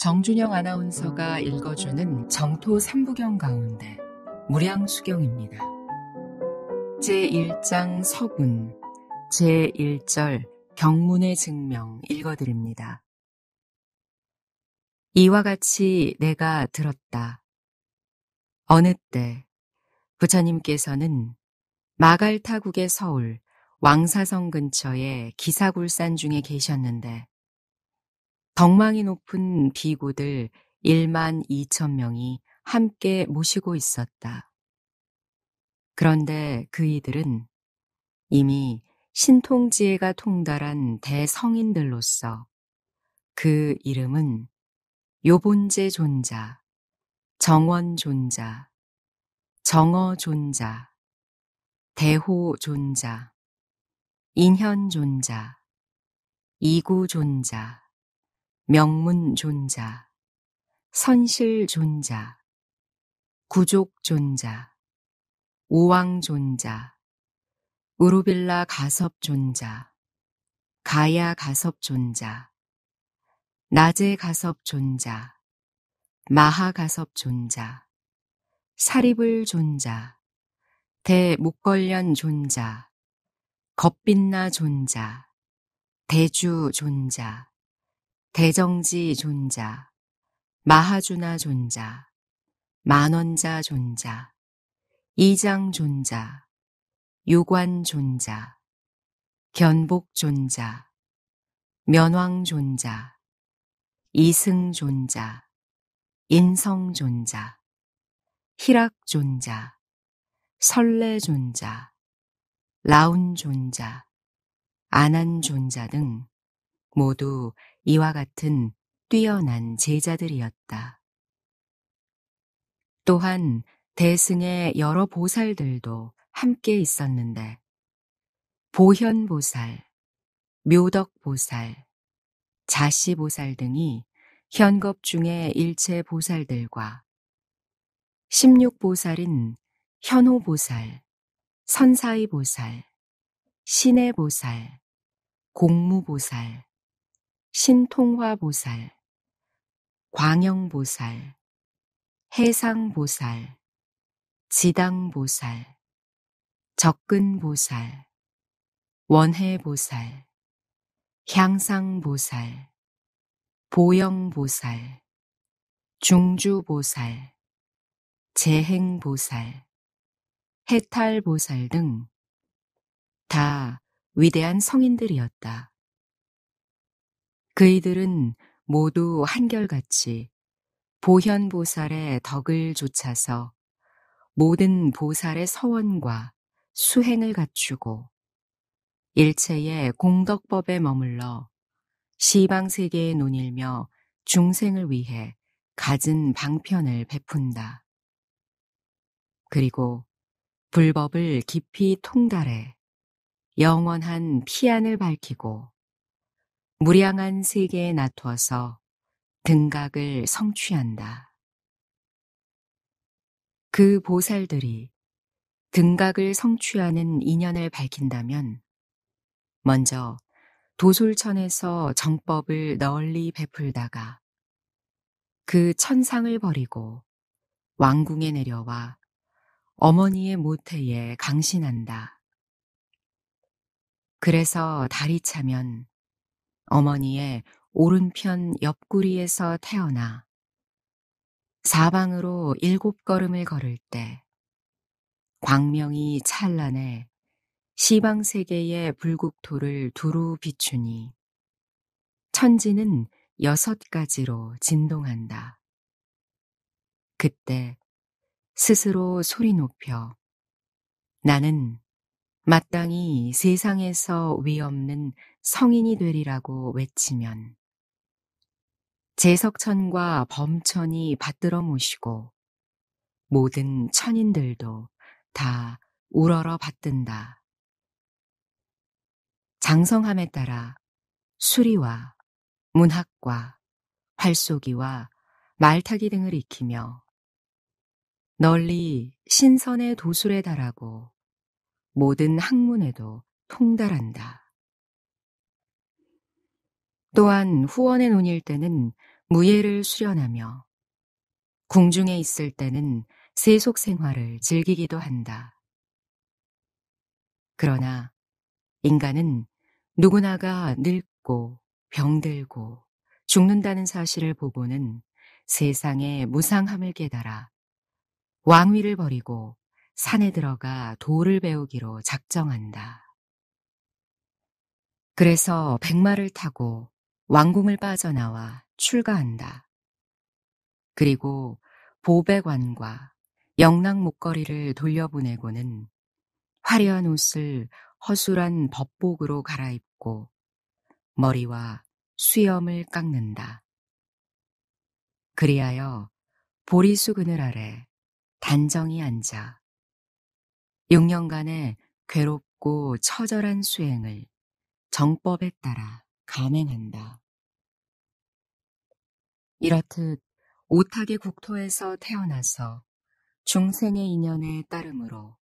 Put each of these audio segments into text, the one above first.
정준영 아나운서가 읽어주는 정토 삼부경 가운데 무량수경입니다. 제1장 서군, 제1절 경문의 증명 읽어드립니다. 이와 같이 내가 들었다. 어느 때 부처님께서는 마갈타국의 서울 왕사성 근처의 기사굴산 중에 계셨는데 덕망이 높은 비구들 1만 2천 명이 함께 모시고 있었다. 그런데 그 이들은 이미 신통지혜가 통달한 대성인들로서 그 이름은 요본제 존자, 정원 존자, 정어 존자, 대호 존자, 인현 존자, 이구 존자, 명문존자, 선실존자, 구족존자, 우왕존자, 우루빌라 가섭존자, 가야 가섭존자, 낮에 가섭존자, 마하 가섭존자, 사리불 존자, 대목걸련 존자, 겁빛나 존자, 대주 존자, 대정지 존자, 마하주나 존자, 만원자 존자, 이장 존자, 유관 존자, 견복 존자, 면왕 존자, 이승 존자, 인성 존자, 희락 존자, 설레 존자, 라운 존자, 아난 존자 등 모두 이와 같은 뛰어난 제자들이었다. 또한 대승의 여러 보살들도 함께 있었는데 보현보살, 묘덕보살, 자시보살 등이 현겁 중에 일체 보살들과 16보살인 현호보살, 선사의보살, 신의보살 공무보살, 신통화보살, 광영보살, 해상보살, 지당보살, 적근보살, 원해보살, 향상보살, 보영보살, 중주보살, 재행보살, 해탈보살 등 다 위대한 성인들이었다. 그 이들은 모두 한결같이 보현보살의 덕을 좇아서 모든 보살의 서원과 수행을 갖추고 일체의 공덕법에 머물러 시방세계에 논일며 중생을 위해 갖은 방편을 베푼다. 그리고 불법을 깊이 통달해 영원한 피안을 밝히고 무량한 세계에 나투어서 등각을 성취한다. 그 보살들이 등각을 성취하는 인연을 밝힌다면 먼저 도솔천에서 정법을 널리 베풀다가 그 천상을 버리고 왕궁에 내려와 어머니의 모태에 강신한다. 그래서 다리 차면 어머니의 오른편 옆구리에서 태어나 사방으로 일곱 걸음을 걸을 때 광명이 찬란해 시방 세계의 불국토를 두루 비추니 천지는 여섯 가지로 진동한다. 그때 스스로 소리 높여 나는 마땅히 세상에서 위없는 성인이 되리라고 외치면 제석천과 범천이 받들어 모시고 모든 천인들도 다 우러러 받든다. 장성함에 따라 수리와 문학과 활쏘기와 말타기 등을 익히며 널리 신선의 도술에 달하고 모든 학문에도 통달한다. 또한 후원의 논일 때는 무예를 수련하며 궁중에 있을 때는 세속 생활을 즐기기도 한다. 그러나 인간은 누구나가 늙고 병들고 죽는다는 사실을 보고는 세상의 무상함을 깨달아 왕위를 버리고 산에 들어가 돌을 배우기로 작정한다. 그래서 백마를 타고 왕궁을 빠져나와 출가한다. 그리고 보배관과 영락 목걸이를 돌려보내고는 화려한 옷을 허술한 법복으로 갈아입고 머리와 수염을 깎는다. 그리하여 보리수 그늘 아래 단정히 앉아 6년간의 괴롭고 처절한 수행을 정법에 따라 감행한다. 이렇듯 오타계 국토에서 태어나서 중생의 인연에 따름으로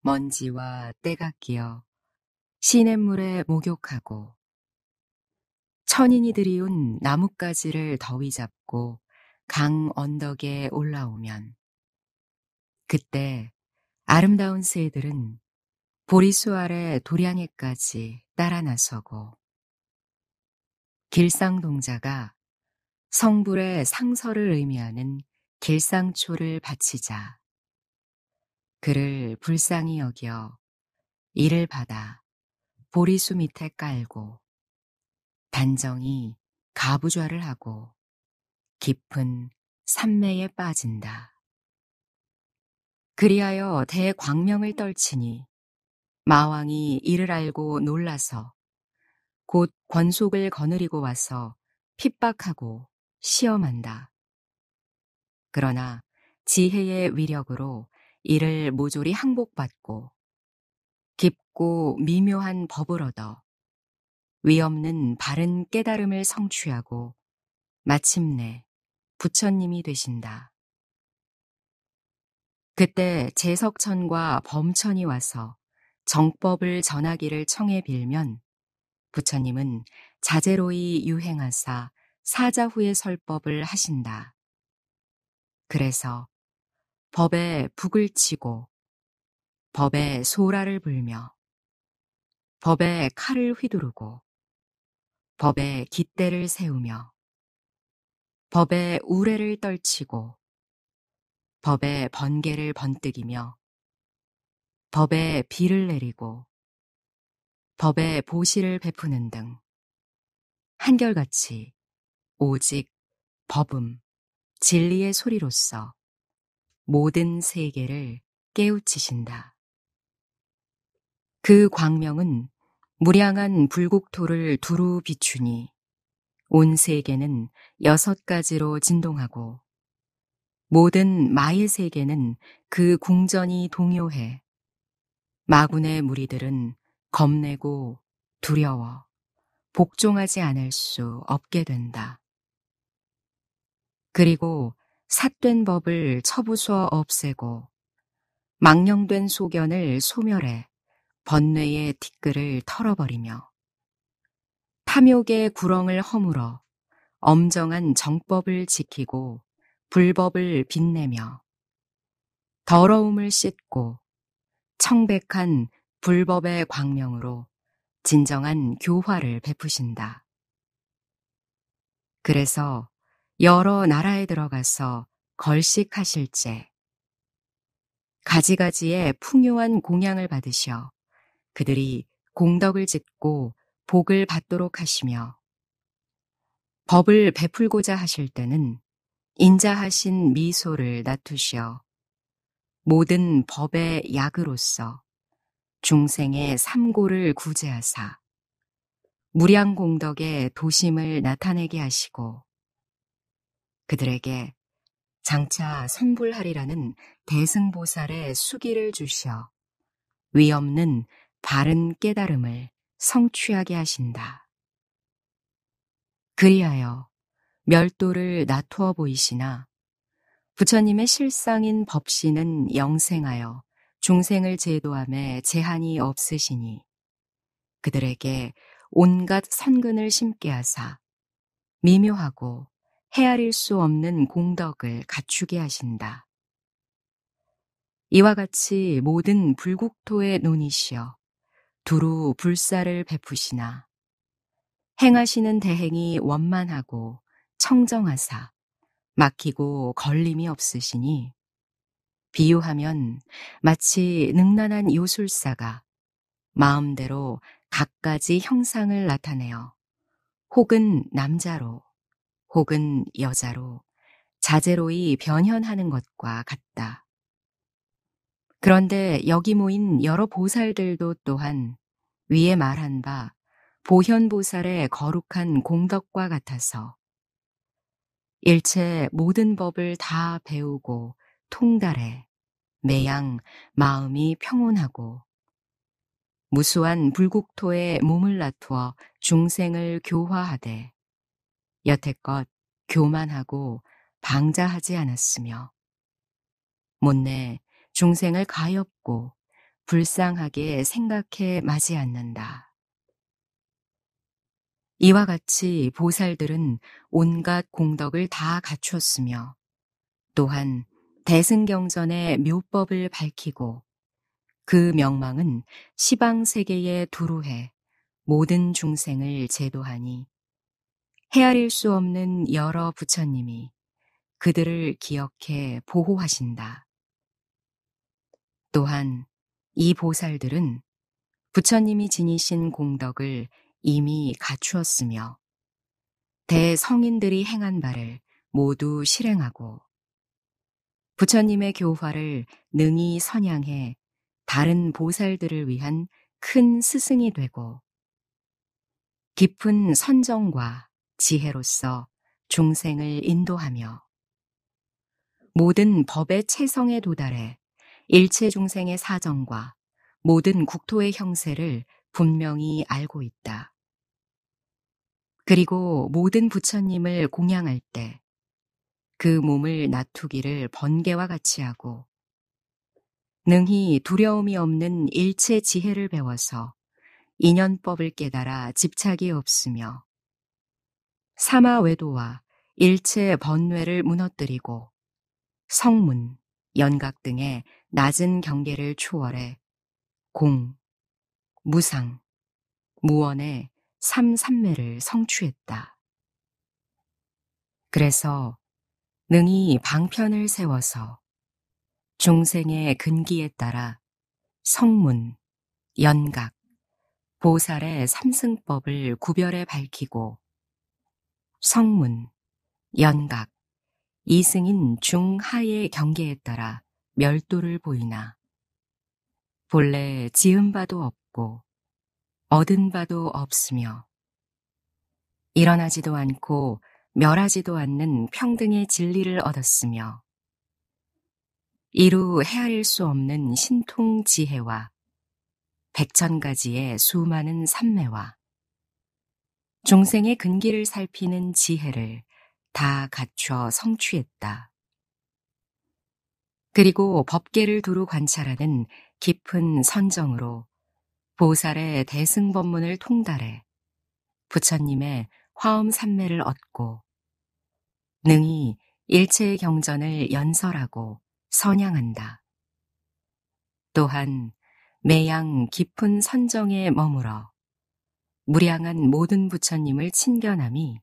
먼지와 때가 끼어 시냇물에 목욕하고 천인이 들이운 나뭇가지를 더위 잡고 강 언덕에 올라오면 그때 아름다운 새들은 보리수 아래 도량에까지 따라 나서고 길상동자가 성불의 상서를 의미하는 길상초를 바치자 그를 불쌍히 여겨 이를 받아 보리수 밑에 깔고 단정히 가부좌를 하고 깊은 산매에 빠진다. 그리하여 대광명을 떨치니 마왕이 이를 알고 놀라서 곧 권속을 거느리고 와서 핍박하고 시험한다. 그러나 지혜의 위력으로 이를 모조리 항복받고 깊고 미묘한 법을 얻어 위없는 바른 깨달음을 성취하고 마침내 부처님이 되신다. 그때 제석천과 범천이 와서 정법을 전하기를 청해 빌면 부처님은 자제로이 유행하사 사자후의 설법을 하신다. 그래서 법에 북을 치고 법에 소라를 불며 법에 칼을 휘두르고 법에 깃대를 세우며 법에 우레를 떨치고 법에 번개를 번뜩이며 법에 비를 내리고 법에 보시를 베푸는 등 한결같이 오직 법음, 진리의 소리로서 모든 세계를 깨우치신다. 그 광명은 무량한 불국토를 두루 비추니 온 세계는 여섯 가지로 진동하고 모든 마의 세계는 그 궁전이 동요해. 마군의 무리들은 겁내고 두려워 복종하지 않을 수 없게 된다. 그리고 삿된 법을 처부수어 없애고 망령된 소견을 소멸해 번뇌의 티끌을 털어버리며 탐욕의 구렁을 허물어 엄정한 정법을 지키고 불법을 빛내며 더러움을 씻고 청백한 불법의 광명으로 진정한 교화를 베푸신다. 그래서 여러 나라에 들어가서 걸식하실제 가지가지의 풍요한 공양을 받으셔 그들이 공덕을 짓고 복을 받도록 하시며 법을 베풀고자 하실 때는 인자하신 미소를 나투시어 모든 법의 약으로서 중생의 삼고를 구제하사 무량공덕의 도심을 나타내게 하시고 그들에게 장차 성불하리라는 대승보살의 수기를 주시어 위없는 바른 깨달음을 성취하게 하신다. 그리하여 멸도를 나투어 보이시나 부처님의 실상인 법신은 영생하여 중생을 제도함에 제한이 없으시니 그들에게 온갖 선근을 심게 하사 미묘하고 헤아릴 수 없는 공덕을 갖추게 하신다. 이와 같이 모든 불국토의 논이시여 두루 불사를 베푸시나 행하시는 대행이 원만하고 청정하사 막히고 걸림이 없으시니 비유하면 마치 능란한 요술사가 마음대로 각가지 형상을 나타내어 혹은 남자로 혹은 여자로 자재로이 변현하는 것과 같다. 그런데 여기 모인 여러 보살들도 또한 위에 말한 바 보현보살의 거룩한 공덕과 같아서 일체 모든 법을 다 배우고 통달해 매양 마음이 평온하고 무수한 불국토에 몸을 나투어 중생을 교화하되 여태껏 교만하고 방자하지 않았으며 못내 중생을 가엾고 불쌍하게 생각해 마지 않는다. 이와 같이 보살들은 온갖 공덕을 다 갖추었으며 또한 대승경전의 묘법을 밝히고 그 명망은 시방 세계에 두루해 모든 중생을 제도하니 헤아릴 수 없는 여러 부처님이 그들을 기억해 보호하신다. 또한 이 보살들은 부처님이 지니신 공덕을 이미 갖추었으며 대성인들이 행한 바를 모두 실행하고 부처님의 교화를 능히 선양해 다른 보살들을 위한 큰 스승이 되고 깊은 선정과 지혜로서 중생을 인도하며 모든 법의 체성에 도달해 일체 중생의 사정과 모든 국토의 형세를 분명히 알고 있다. 그리고 모든 부처님을 공양할 때 그 몸을 나투기를 번개와 같이 하고 능히 두려움이 없는 일체 지혜를 배워서 인연법을 깨달아 집착이 없으며 사마 외도와 일체 번뇌를 무너뜨리고 성문, 연각 등의 낮은 경계를 초월해 공, 무상, 무원의 삼삼매를 성취했다. 그래서 능히 방편을 세워서 중생의 근기에 따라 성문, 연각, 보살의 삼승법을 구별해 밝히고 성문, 연각, 이승인 중하의 경계에 따라 멸도를 보이나 본래 지음바도 없고 없고 얻은 바도 없으며 일어나지도 않고 멸하지도 않는 평등의 진리를 얻었으며 이루 헤아릴 수 없는 신통 지혜와 백천 가지의 수많은 삼매와 종생의 근기를 살피는 지혜를 다 갖춰 성취했다. 그리고 법계를 두루 관찰하는 깊은 선정으로 보살의 대승법문을 통달해 부처님의 화엄산매를 얻고 능히 일체의 경전을 연설하고 선양한다. 또한 매양 깊은 선정에 머물어 무량한 모든 부처님을 친견함이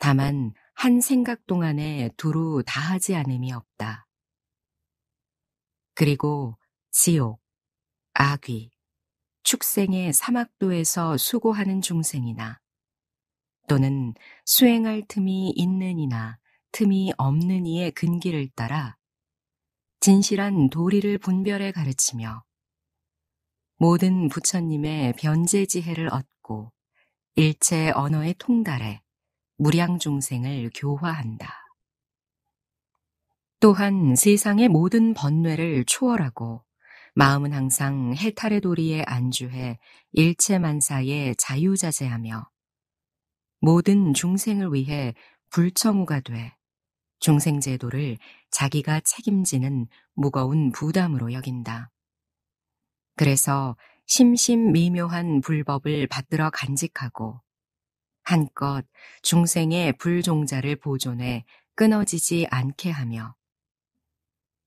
다만 한 생각 동안에 두루 다하지 않음이 없다. 그리고 지옥, 악귀 축생의 사막도에서 수고하는 중생이나 또는 수행할 틈이 있는 이나 틈이 없는 이의 근기를 따라 진실한 도리를 분별해 가르치며 모든 부처님의 변제 지혜를 얻고 일체 언어의통달에 무량 중생을 교화한다. 또한 세상의 모든 번뇌를 초월하고 마음은 항상 해탈의 도리에 안주해 일체만사에 자유자재하며 모든 중생을 위해 불청우가 돼 중생제도를 자기가 책임지는 무거운 부담으로 여긴다. 그래서 심심미묘한 불법을 받들어 간직하고 한껏 중생의 불종자를 보존해 끊어지지 않게 하며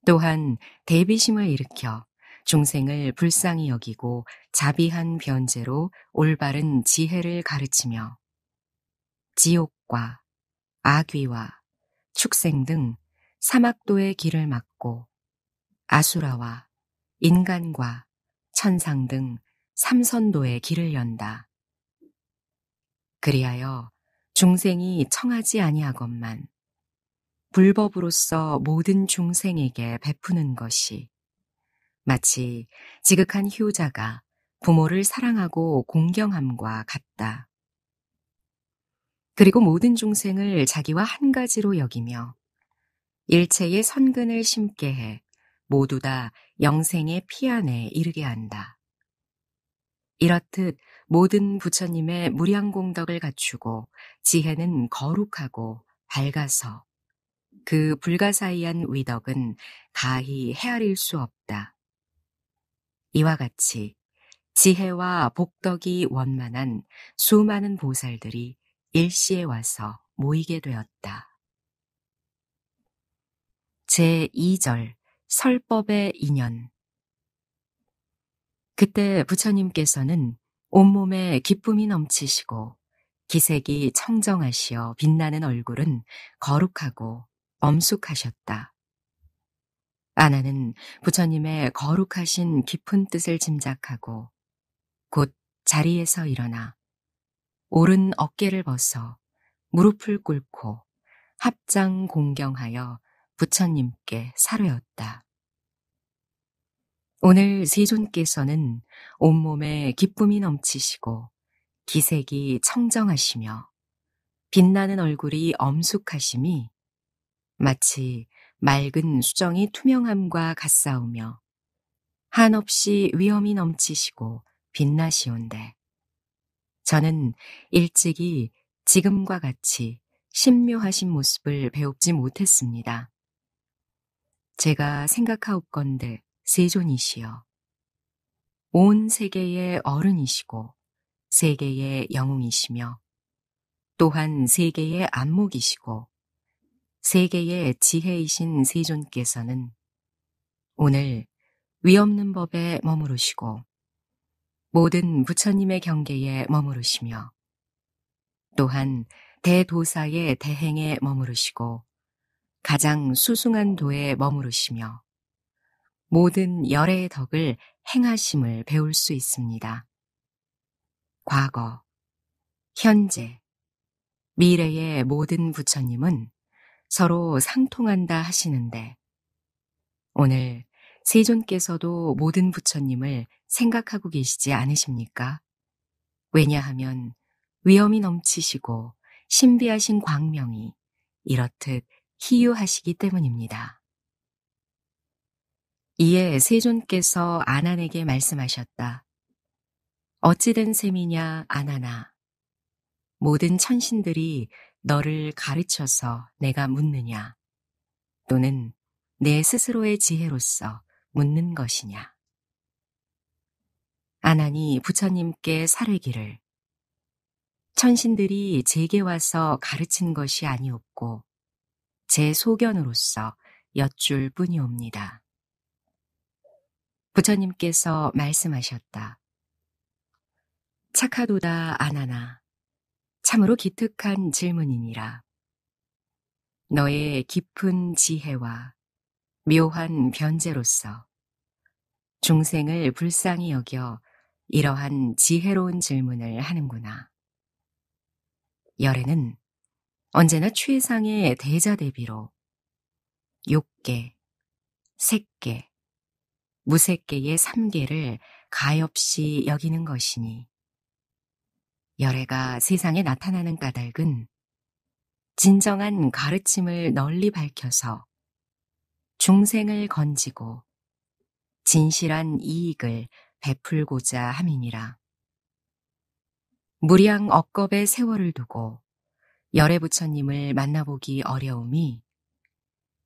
또한 대비심을 일으켜 중생을 불쌍히 여기고 자비한 변제로 올바른 지혜를 가르치며 지옥과 아귀와 축생 등 사막도의 길을 막고 아수라와 인간과 천상 등 삼선도의 길을 연다. 그리하여 중생이 청하지 아니하건만 불법으로서 모든 중생에게 베푸는 것이 마치 지극한 효자가 부모를 사랑하고 공경함과 같다. 그리고 모든 중생을 자기와 한 가지로 여기며 일체의 선근을 심게 해 모두 다 영생의 피 안에 이르게 한다. 이렇듯 모든 부처님의 무량공덕을 갖추고 지혜는 거룩하고 밝아서 그 불가사의한 위덕은 가히 헤아릴 수 없다. 이와 같이 지혜와 복덕이 원만한 수많은 보살들이 일시에 와서 모이게 되었다. 제2절 설법의 인연 그때 부처님께서는 온몸에 기쁨이 넘치시고 기색이 청정하시어 빛나는 얼굴은 거룩하고 엄숙하셨다. 아나는 부처님의 거룩하신 깊은 뜻을 짐작하고 곧 자리에서 일어나 오른 어깨를 벗어 무릎을 꿇고 합장 공경하여 부처님께 사뢰였다 오늘 세존께서는 온몸에 기쁨이 넘치시고 기색이 청정하시며 빛나는 얼굴이 엄숙하심이 마치 맑은 수정이 투명함과 같사오며 한없이 위엄이 넘치시고 빛나시온데 저는 일찍이 지금과 같이 신묘하신 모습을 배웁지 못했습니다. 제가 생각하옵건대 세존이시여 온 세계의 어른이시고 세계의 영웅이시며 또한 세계의 안목이시고 세계의 지혜이신 세존께서는 오늘 위없는 법에 머무르시고 모든 부처님의 경계에 머무르시며 또한 대도사의 대행에 머무르시고 가장 수승한 도에 머무르시며 모든 열의 덕을 행하심을 배울 수 있습니다. 과거, 현재, 미래의 모든 부처님은 서로 상통한다 하시는데 오늘 세존께서도 모든 부처님을 생각하고 계시지 않으십니까? 왜냐하면 위엄이 넘치시고 신비하신 광명이 이렇듯 희유하시기 때문입니다. 이에 세존께서 아난에게 말씀하셨다. 어찌된 셈이냐, 아나나. 모든 천신들이 너를 가르쳐서 내가 묻느냐? 또는 내 스스로의 지혜로서 묻는 것이냐? 아난이 부처님께 사르기를 천신들이 제게 와서 가르친 것이 아니었고 제 소견으로서 엿줄 뿐이옵니다. 부처님께서 말씀하셨다. 착하도다 아나나 참으로 기특한 질문이니라. 너의 깊은 지혜와 묘한 변제로서 중생을 불쌍히 여겨 이러한 지혜로운 질문을 하는구나. 열애는 언제나 최상의 대자 대비로 욕계, 색계, 무색계의 삼계를 가엾이 여기는 것이니 열애가 세상에 나타나는 까닭은 진정한 가르침을 널리 밝혀서 중생을 건지고 진실한 이익을 베풀고자 함이니라. 무량 억겁의 세월을 두고 열애 부처님을 만나보기 어려움이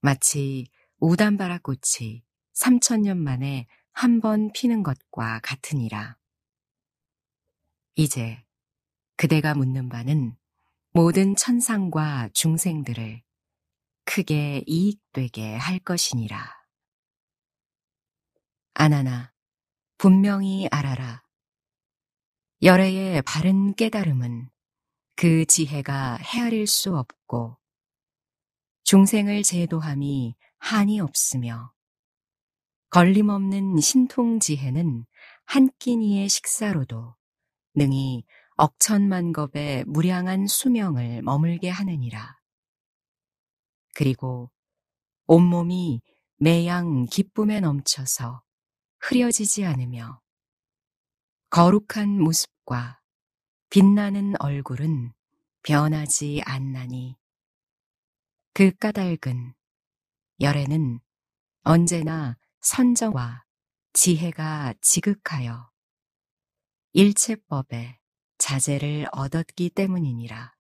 마치 우단바라 꽃이 3천년 만에 한 번 피는 것과 같으니라. 이제 그대가 묻는 바는 모든 천상과 중생들을 크게 이익되게 할 것이니라. 아나나, 분명히 알아라. 열애의 바른 깨달음은 그 지혜가 헤아릴 수 없고 중생을 제도함이 한이 없으며 걸림없는 신통지혜는 한 끼니의 식사로도 능히 억천만 겁의 무량한 수명을 머물게 하느니라. 그리고 온몸이 매양 기쁨에 넘쳐서 흐려지지 않으며 거룩한 모습과 빛나는 얼굴은 변하지 않나니 그 까닭은 열애는 언제나 선정과 지혜가 지극하여 일체법에 자제를 얻었기 때문이니라.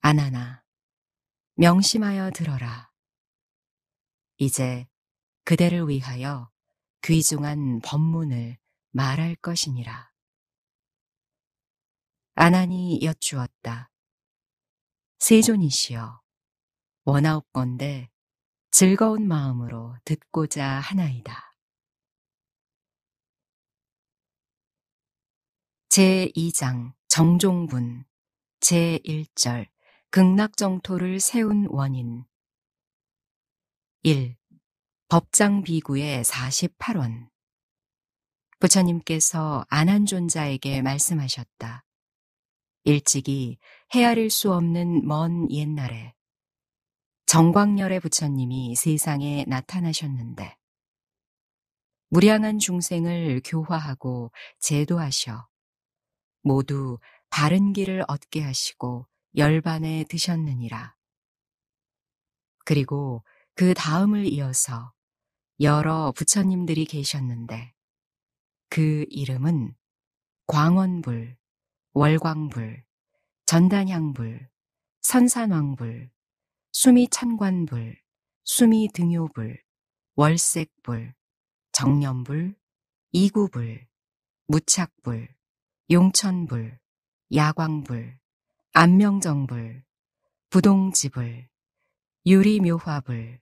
아나나, 명심하여 들어라. 이제 그대를 위하여 귀중한 법문을 말할 것이니라. 아난이 여쭈었다. 세존이시여, 원하옵건데 즐거운 마음으로 듣고자 하나이다. 제2장 정종분 제1절 극락정토를 세운 원인 1. 법장비구의 48원 부처님께서 안한존자에게 말씀하셨다. 일찍이 헤아릴 수 없는 먼 옛날에 정광열의 부처님이 세상에 나타나셨는데 무량한 중생을 교화하고 제도하셔 모두 바른 길을 얻게 하시고 열반에 드셨느니라. 그리고 그 다음을 이어서 여러 부처님들이 계셨는데 그 이름은 광원불, 월광불, 전단향불, 선산왕불, 수미찬관불, 수미등요불, 월색불, 정년불, 이구불, 무착불, 용천불, 야광불, 안명정불, 부동지불, 유리묘화불,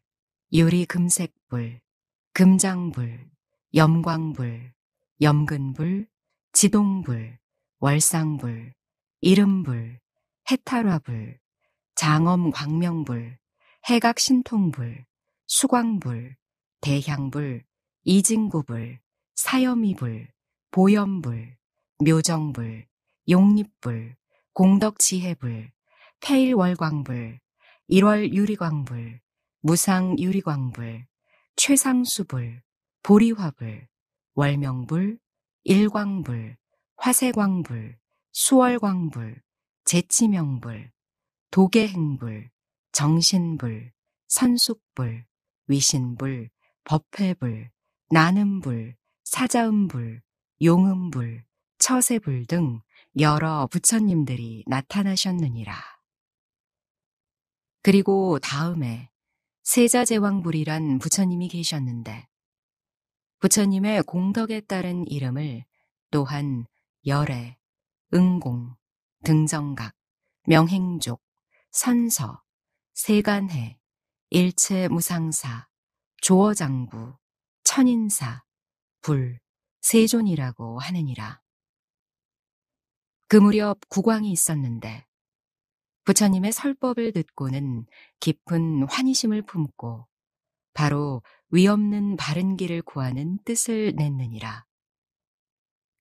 유리금색불, 금장불, 염광불, 염근불, 지동불, 월상불, 이름불, 해탈화불, 장엄광명불, 해각신통불, 수광불, 대향불, 이진구불, 사염이불, 보염불, 묘정불, 용립불, 공덕지혜불, 태일월광불, 일월유리광불, 무상유리광불, 최상수불, 보리화불, 월명불, 일광불, 화세광불, 수월광불, 재치명불, 도계행불, 정신불, 선숙불, 위신불, 법회불, 나눔불 사자음불, 용음불, 처세불 등 여러 부처님들이 나타나셨느니라. 그리고 다음에 세자제왕불이란 부처님이 계셨는데 부처님의 공덕에 따른 이름을 또한 열애, 응공, 등정각, 명행족, 선서, 세간해, 일체무상사, 조어장부, 천인사, 불, 세존이라고 하느니라. 그 무렵 국왕이 있었는데 부처님의 설법을 듣고는 깊은 환희심을 품고 바로 위없는 바른 길을 구하는 뜻을 냈느니라.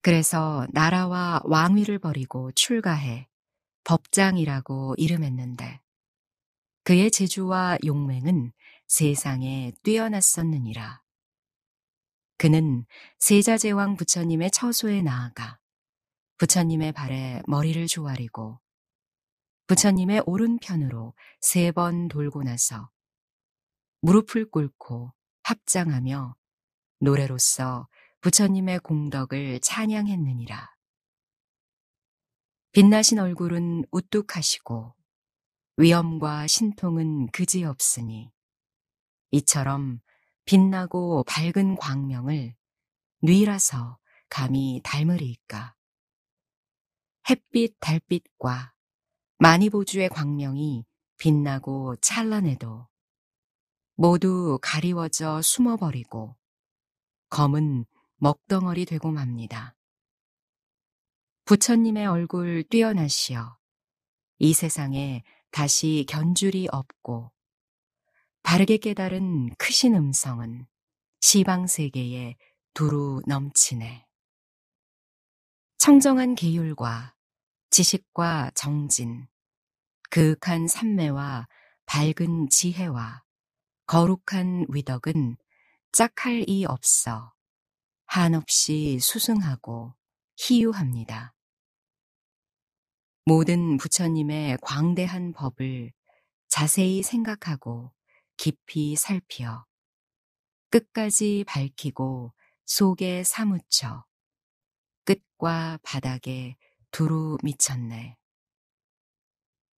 그래서 나라와 왕위를 버리고 출가해 법장이라고 이름했는데 그의 재주와 용맹은 세상에 뛰어났었느니라. 그는 세자제왕 부처님의 처소에 나아가 부처님의 발에 머리를 조아리고 부처님의 오른편으로 세 번 돌고 나서 무릎을 꿇고 합장하며 노래로서 부처님의 공덕을 찬양했느니라. 빛나신 얼굴은 우뚝하시고 위엄과 신통은 그지없으니 이처럼 빛나고 밝은 광명을 뉘라서 감히 닮으리이까. 햇빛 달빛과 마니보주의 광명이 빛나고 찬란해도 모두 가리워져 숨어버리고 검은 먹덩어리 되고 맙니다. 부처님의 얼굴 뛰어나시어 이 세상에 다시 견줄이 없고 바르게 깨달은 크신 음성은 시방세계에 두루 넘치네. 청정한 계율과 지식과 정진, 그윽한 산매와 밝은 지혜와 거룩한 위덕은 짝할 이 없어 한없이 수승하고 희유합니다. 모든 부처님의 광대한 법을 자세히 생각하고 깊이 살피어 끝까지 밝히고 속에 사무쳐 끝과 바닥에 두루 미쳤네.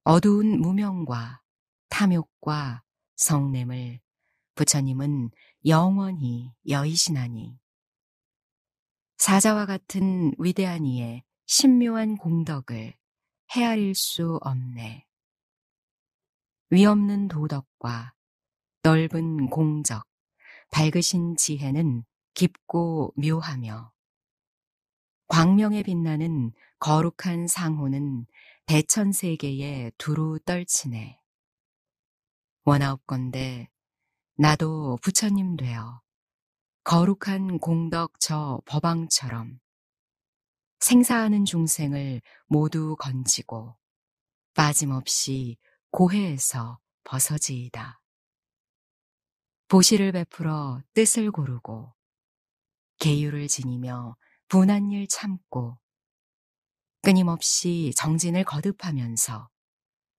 어두운 무명과 탐욕과 성냄을 부처님은 영원히 여의시나니 사자와 같은 위대한 이의 신묘한 공덕을 헤아릴 수 없네. 위없는 도덕과 넓은 공적, 밝으신 지혜는 깊고 묘하며 광명에 빛나는 거룩한 상호는 대천세계에 두루 떨치네. 원하옵건데 나도 부처님 되어 거룩한 공덕 저 법왕처럼 생사하는 중생을 모두 건지고 빠짐없이 고해에서 벗어지이다. 보시를 베풀어 뜻을 고르고 계유를 지니며 분한 일 참고 끊임없이 정진을 거듭하면서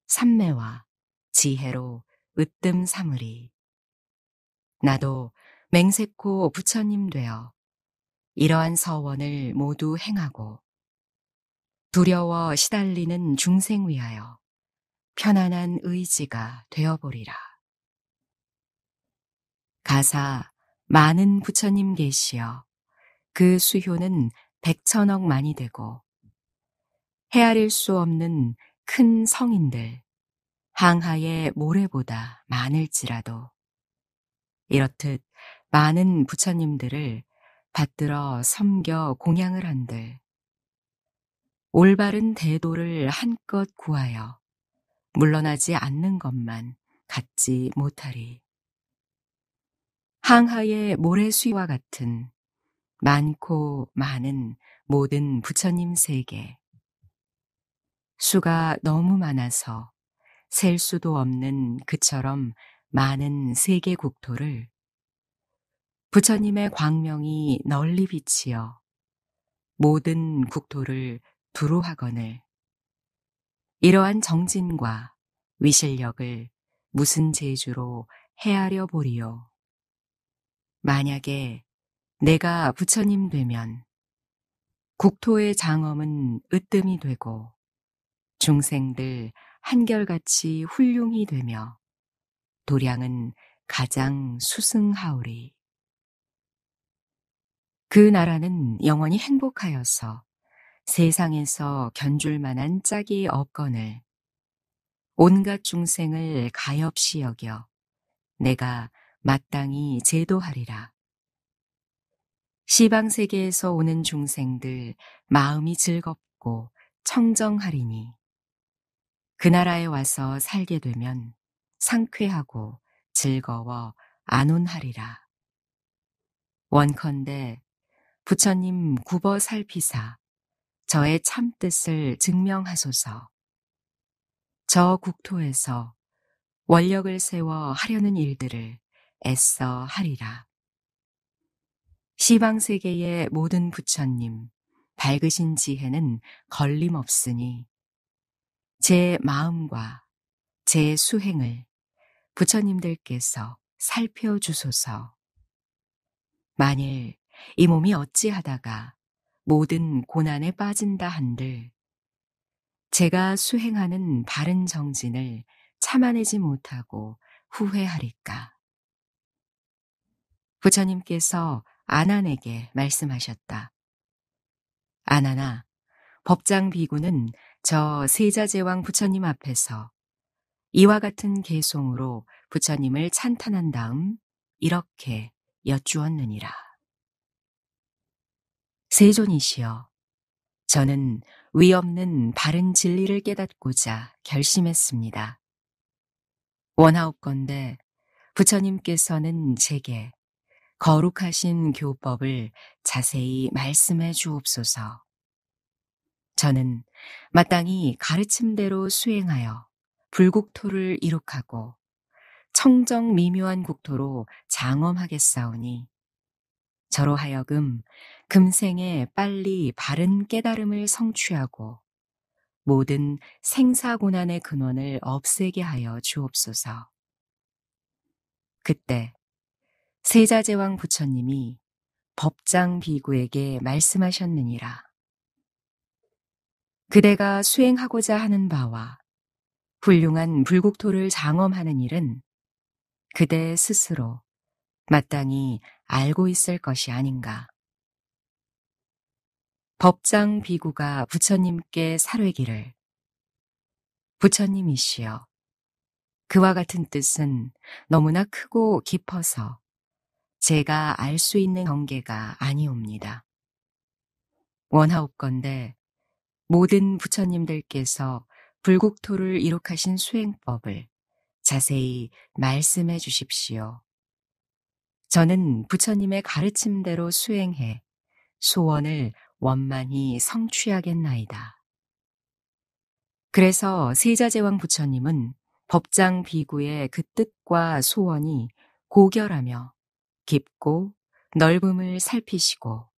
삼매와 지혜로 으뜸 삼으리. 나도 맹세코 부처님 되어 이러한 서원을 모두 행하고 두려워 시달리는 중생 위하여 편안한 의지가 되어보리라. 가사 많은 부처님 계시여 그 수효는 백천억만이 되고 헤아릴 수 없는 큰 성인들 항하의 모래보다 많을지라도 이렇듯 많은 부처님들을 받들어 섬겨 공양을 한들 올바른 대도를 한껏 구하여 물러나지 않는 것만 갖지 못하리. 항하의 모래수와 같은 많고 많은 모든 부처님 세계. 수가 너무 많아서 셀 수도 없는 그처럼 많은 세계 국토를 부처님의 광명이 널리 비치어 모든 국토를 두루하거늘 이러한 정진과 위실력을 무슨 재주로 헤아려 보리요. 만약에 내가 부처님 되면 국토의 장엄은 으뜸이 되고 중생들 한결같이 훌륭이 되며 도량은 가장 수승하오리. 그 나라는 영원히 행복하여서 세상에서 견줄 만한 짝이 없건을 온갖 중생을 가엾이 여겨 내가 마땅히 제도하리라. 시방 세계에서 오는 중생들 마음이 즐겁고 청정하리니 그 나라에 와서 살게 되면 상쾌하고 즐거워 안온하리라. 원컨대 부처님 구버 살피사 저의 참뜻을 증명하소서. 저 국토에서 원력을 세워 하려는 일들을 애써 하리라. 시방 세계의 모든 부처님, 밝으신 지혜는 걸림없으니 제 마음과 제 수행을 부처님들께서 살펴주소서. 만일 이 몸이 어찌하다가 모든 고난에 빠진다 한들 제가 수행하는 바른 정진을 참아내지 못하고 후회하리까. 부처님께서 아난에게 말씀하셨다. 아난아, 법장 비구는 저 세자제왕 부처님 앞에서 이와 같은 개송으로 부처님을 찬탄한 다음 이렇게 여쭈었느니라. 세존이시여, 저는 위없는 바른 진리를 깨닫고자 결심했습니다. 원하옵건대 부처님께서는 제게 거룩하신 교법을 자세히 말씀해 주옵소서. 저는 마땅히 가르침대로 수행하여 불국토를 이룩하고 청정 미묘한 국토로 장엄하겠사오니 저로 하여금 금생에 빨리 바른 깨달음을 성취하고 모든 생사고난의 근원을 없애게 하여 주옵소서. 그때 세자제왕 부처님이 법장 비구에게 말씀하셨느니라. 그대가 수행하고자 하는 바와 훌륭한 불국토를 장엄하는 일은 그대 스스로 마땅히 알고 있을 것이 아닌가. 법장 비구가 부처님께 사뢰기를 부처님이시여 그와 같은 뜻은 너무나 크고 깊어서 제가 알 수 있는 경계가 아니옵니다. 원하옵건데 모든 부처님들께서 불국토를 이룩하신 수행법을 자세히 말씀해 주십시오. 저는 부처님의 가르침대로 수행해 소원을 원만히 성취하겠나이다. 그래서 세자제왕 부처님은 법장 비구의 그 뜻과 소원이 고결하며 깊고 넓음을 살피시고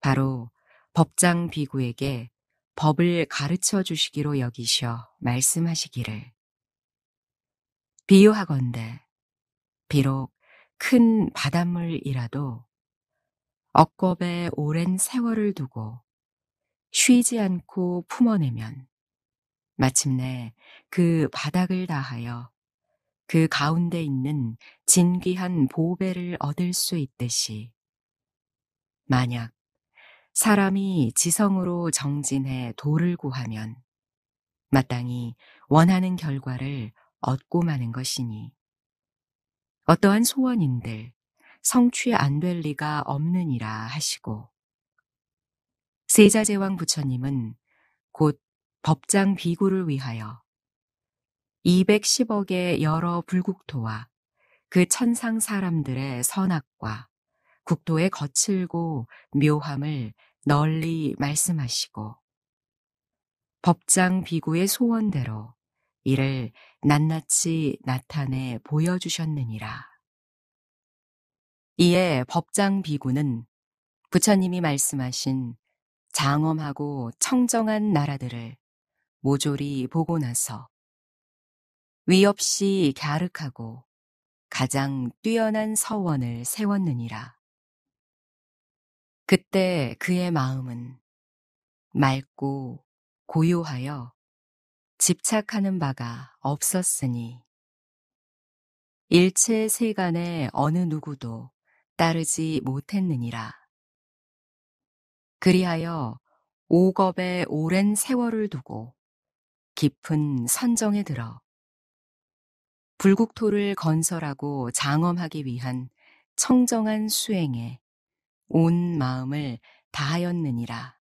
바로 법장 비구에게 법을 가르쳐 주시기로 여기셔 말씀하시기를 비유하건대 비록 큰 바닷물이라도 억겁에 오랜 세월을 두고 쉬지 않고 품어내면 마침내 그 바닥을 다하여 그 가운데 있는 진귀한 보배를 얻을 수 있듯이 만약 사람이 지성으로 정진해 도를 구하면 마땅히 원하는 결과를 얻고 마는 것이니 어떠한 소원인들 성취 안 될 리가 없느니라 하시고 세자제왕 부처님은 곧 법장 비구를 위하여 210억의 여러 불국토와 그 천상 사람들의 선악과 국토의 거칠고 묘함을 널리 말씀하시고 법장 비구의 소원대로 이를 낱낱이 나타내 보여주셨느니라. 이에 법장 비구는 부처님이 말씀하신 장엄하고 청정한 나라들을 모조리 보고 나서 위없이 갸륵하고 가장 뛰어난 서원을 세웠느니라. 그때 그의 마음은 맑고 고요하여 집착하는 바가 없었으니 일체 세간의 어느 누구도 따르지 못했느니라. 그리하여 오겁의 오랜 세월을 두고 깊은 선정에 들어 불국토를 건설하고 장엄하기 위한 청정한 수행에 온 마음을 다하였느니라.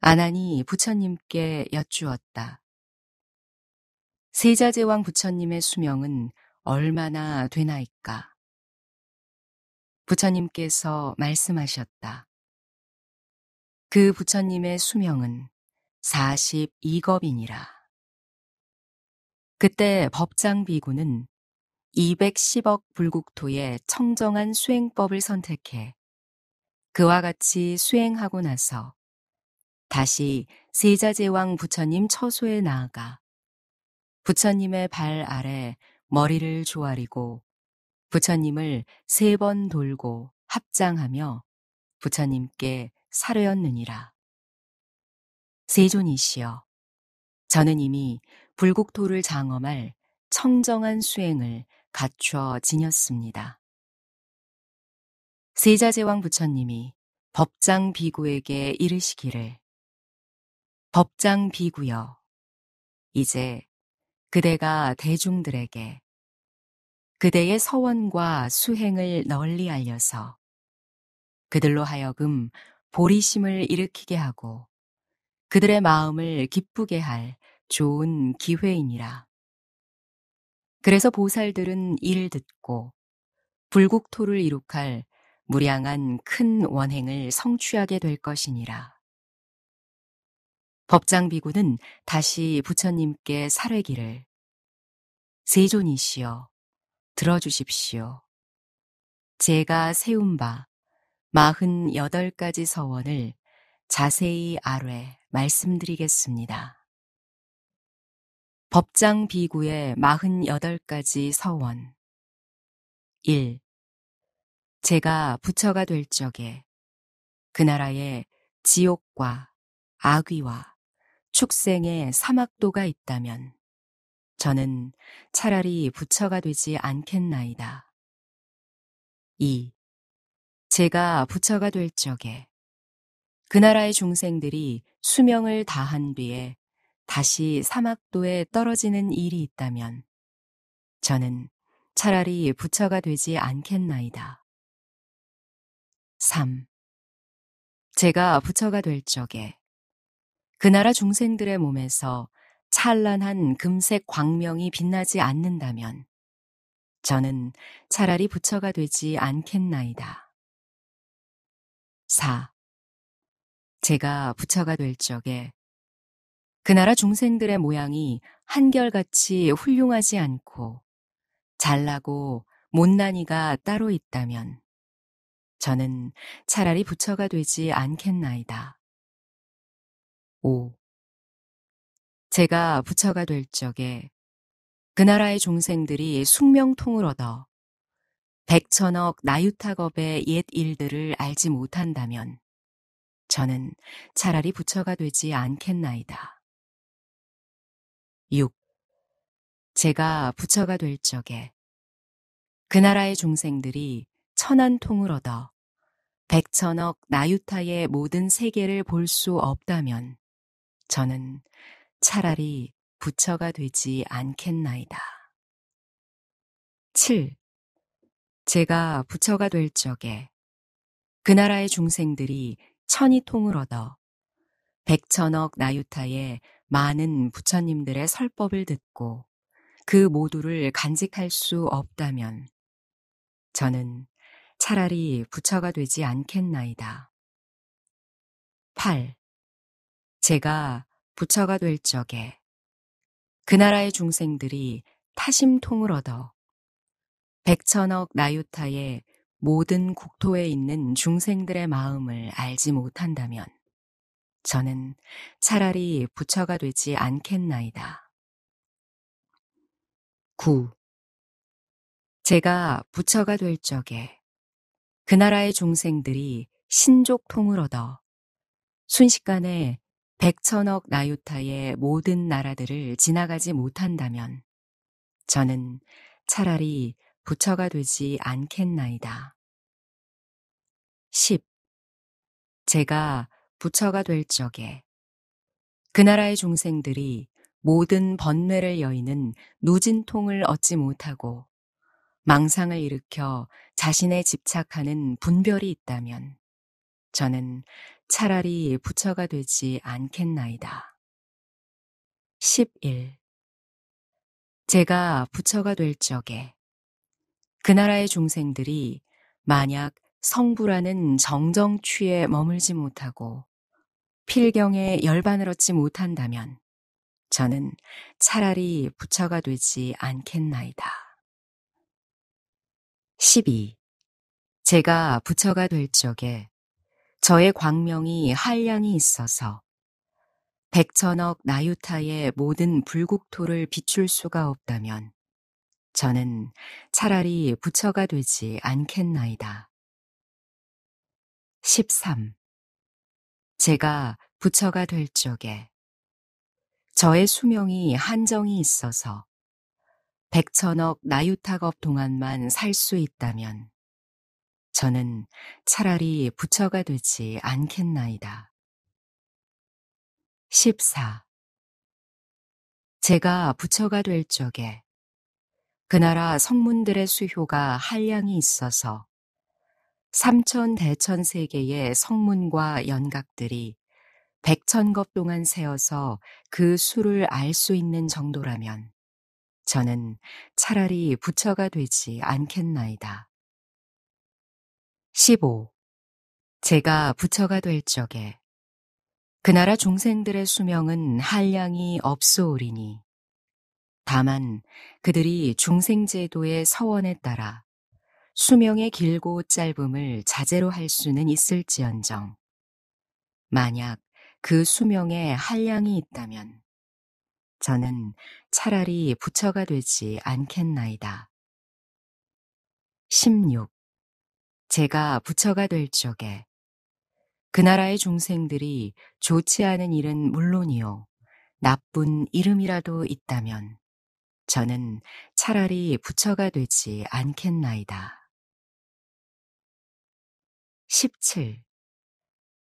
아난이 부처님께 여쭈었다. 세자제왕 부처님의 수명은 얼마나 되나이까? 부처님께서 말씀하셨다. 그 부처님의 수명은 42겁이니라. 그때 법장비구는 210억 불국토의 청정한 수행법을 선택해 그와 같이 수행하고 나서 다시 세자제왕 부처님 처소에 나아가 부처님의 발 아래 머리를 조아리고 부처님을 세 번 돌고 합장하며 부처님께 사뢰였느니라 세존이시여, 저는 이미 불국토를 장엄할 청정한 수행을 갖추어 지녔습니다. 세자제왕 부처님이 법장 비구에게 이르시기를 법장 비구여 이제 그대가 대중들에게 그대의 서원과 수행을 널리 알려서 그들로 하여금 보리심을 일으키게 하고 그들의 마음을 기쁘게 할 좋은 기회이니라. 그래서 보살들은 이를 듣고 불국토를 이룩할 무량한 큰 원행을 성취하게 될 것이니라. 법장비구는 다시 부처님께 사례기를 세존이시여 들어주십시오. 제가 세운 바 마흔 여덟 가지 서원을 자세히 아뢰 말씀드리겠습니다. 법장 비구의 48가지 서원 1. 제가 부처가 될 적에 그 나라에 지옥과 악귀와 축생의 사막도가 있다면 저는 차라리 부처가 되지 않겠나이다. 2. 제가 부처가 될 적에 그 나라의 중생들이 수명을 다한 뒤에 다시 사막도에 떨어지는 일이 있다면 저는 차라리 부처가 되지 않겠나이다. 3. 제가 부처가 될 적에 그 나라 중생들의 몸에서 찬란한 금색 광명이 빛나지 않는다면 저는 차라리 부처가 되지 않겠나이다. 4. 제가 부처가 될 적에 그 나라 중생들의 모양이 한결같이 훌륭하지 않고 잘나고 못난이가 따로 있다면 저는 차라리 부처가 되지 않겠나이다. 5. 제가 부처가 될 적에 그 나라의 종생들이 숙명통을 얻어 백천억 나유타겁의 옛 일들을 알지 못한다면 저는 차라리 부처가 되지 않겠나이다. 6. 제가 부처가 될 적에 그 나라의 중생들이 천한 통을 얻어 백천억 나유타의 모든 세계를 볼 수 없다면 저는 차라리 부처가 되지 않겠나이다. 7. 제가 부처가 될 적에 그 나라의 중생들이 천이 통을 얻어 백천억 나유타의 많은 부처님들의 설법을 듣고 그 모두를 간직할 수 없다면 저는 차라리 부처가 되지 않겠나이다. 8. 제가 부처가 될 적에 그 나라의 중생들이 타심통을 얻어 백천억 나유타의 모든 국토에 있는 중생들의 마음을 알지 못한다면 저는 차라리 부처가 되지 않겠나이다. 9. 제가 부처가 될 적에 그 나라의 중생들이 신족통을 얻어 순식간에 백천억 나유타의 모든 나라들을 지나가지 못한다면 저는 차라리 부처가 되지 않겠나이다. 10. 제가 부처가 될 적에 그 나라의 중생들이 모든 번뇌를 여의는 누진통을 얻지 못하고 망상을 일으켜 자신에 집착하는 분별이 있다면 저는 차라리 부처가 되지 않겠나이다. 11. 제가 부처가 될 적에 그 나라의 중생들이 만약 성부라는 정정취에 머물지 못하고 필경에 열반을 얻지 못한다면 저는 차라리 부처가 되지 않겠나이다. 12. 제가 부처가 될 적에 저의 광명이 한량이 있어서 백천억 나유타의 모든 불국토를 비출 수가 없다면 저는 차라리 부처가 되지 않겠나이다. 13. 제가 부처가 될쪽에 저의 수명이 한정이 있어서 백천억 나유탁업 동안만 살 수 있다면 저는 차라리 부처가 되지 않겠나이다. 14. 제가 부처가 될쪽에그 나라 성문들의 수효가 한량이 있어서 삼천 대천 세계의 성문과 연각들이 백천겁 동안 세어서 그 수를 알 수 있는 정도라면 저는 차라리 부처가 되지 않겠나이다. 15. 제가 부처가 될 적에 그 나라 중생들의 수명은 한량이 없소오리니 다만 그들이 중생제도의 서원에 따라 수명의 길고 짧음을 자제로 할 수는 있을지언정. 만약 그 수명에 한량이 있다면 저는 차라리 부처가 되지 않겠나이다. 16. 제가 부처가 될 적에 그 나라의 중생들이 좋지 않은 일은 물론이요. 나쁜 이름이라도 있다면 저는 차라리 부처가 되지 않겠나이다. 17.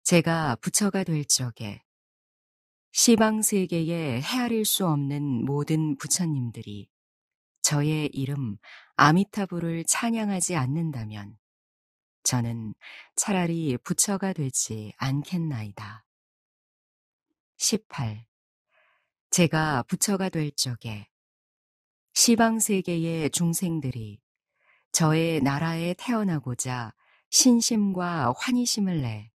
제가 부처가 될 적에 시방 세계에 헤아릴 수 없는 모든 부처님들이 저의 이름 아미타부를 찬양하지 않는다면 저는 차라리 부처가 되지 않겠나이다. 18. 제가 부처가 될 적에 시방 세계의 중생들이 저의 나라에 태어나고자 신심과 환희심을 내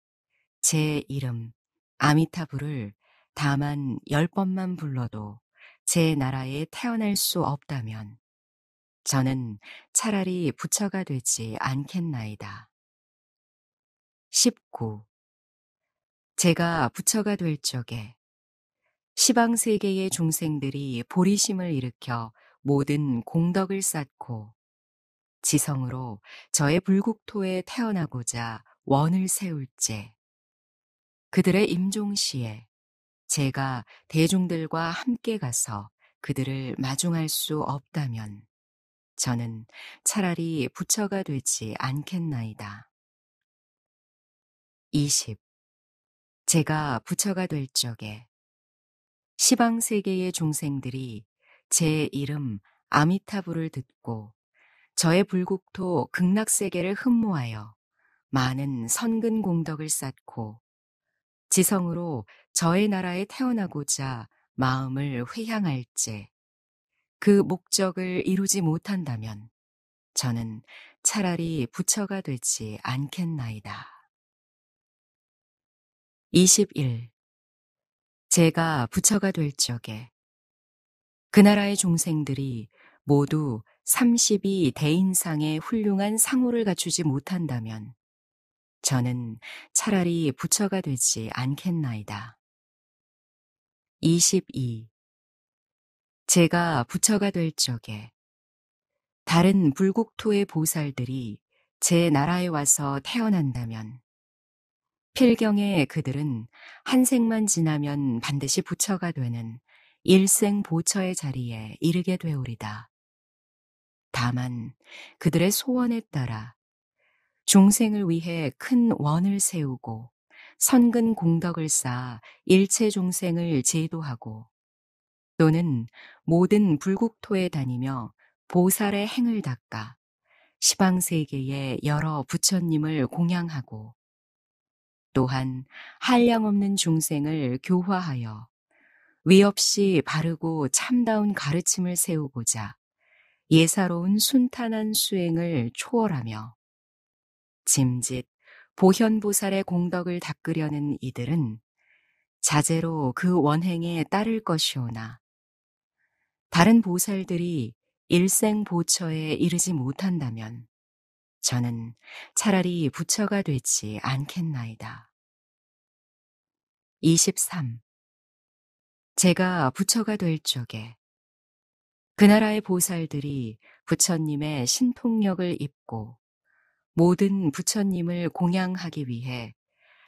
제 이름 아미타부를 다만 열 번만 불러도 제 나라에 태어날 수 없다면 저는 차라리 부처가 되지 않겠나이다. 19. 제가 부처가 될 적에 시방 세계의 중생들이 보리심을 일으켜 모든 공덕을 쌓고 지성으로 저의 불국토에 태어나고자 원을 세울 제 그들의 임종시에 제가 대중들과 함께 가서 그들을 마중할 수 없다면 저는 차라리 부처가 되지 않겠나이다. 20. 제가 부처가 될 적에 시방 세계의 종생들이 제 이름 아미타부를 듣고 저의 불국토 극락세계를 흠모하여 많은 선근 공덕을 쌓고 지성으로 저의 나라에 태어나고자 마음을 회향할지 그 목적을 이루지 못한다면 저는 차라리 부처가 되지 않겠나이다. 21. 제가 부처가 될 적에 그 나라의 종생들이 모두 32 대인상의 훌륭한 상호를 갖추지 못한다면 저는 차라리 부처가 되지 않겠나이다. 22. 제가 부처가 될 적에 다른 불국토의 보살들이 제 나라에 와서 태어난다면 필경에 그들은 한 생만 지나면 반드시 부처가 되는 일생 보처의 자리에 이르게 되오리다. 다만 그들의 소원에 따라 중생을 위해 큰 원을 세우고 선근 공덕을 쌓아 일체 중생을 제도하고 또는 모든 불국토에 다니며 보살의 행을 닦아 시방 세계의 여러 부처님을 공양하고 또한 한량 없는 중생을 교화하여 위없이 바르고 참다운 가르침을 세우고자 예사로운 순탄한 수행을 초월하며 짐짓 보현보살의 공덕을 닦으려는 이들은 자제로 그 원행에 따를 것이오나 다른 보살들이 일생 보처에 이르지 못한다면 저는 차라리 부처가 되지 않겠나이다. 23. 제가 부처가 될 적에 그 나라의 보살들이 부처님의 신통력을 입고 모든 부처님을 공양하기 위해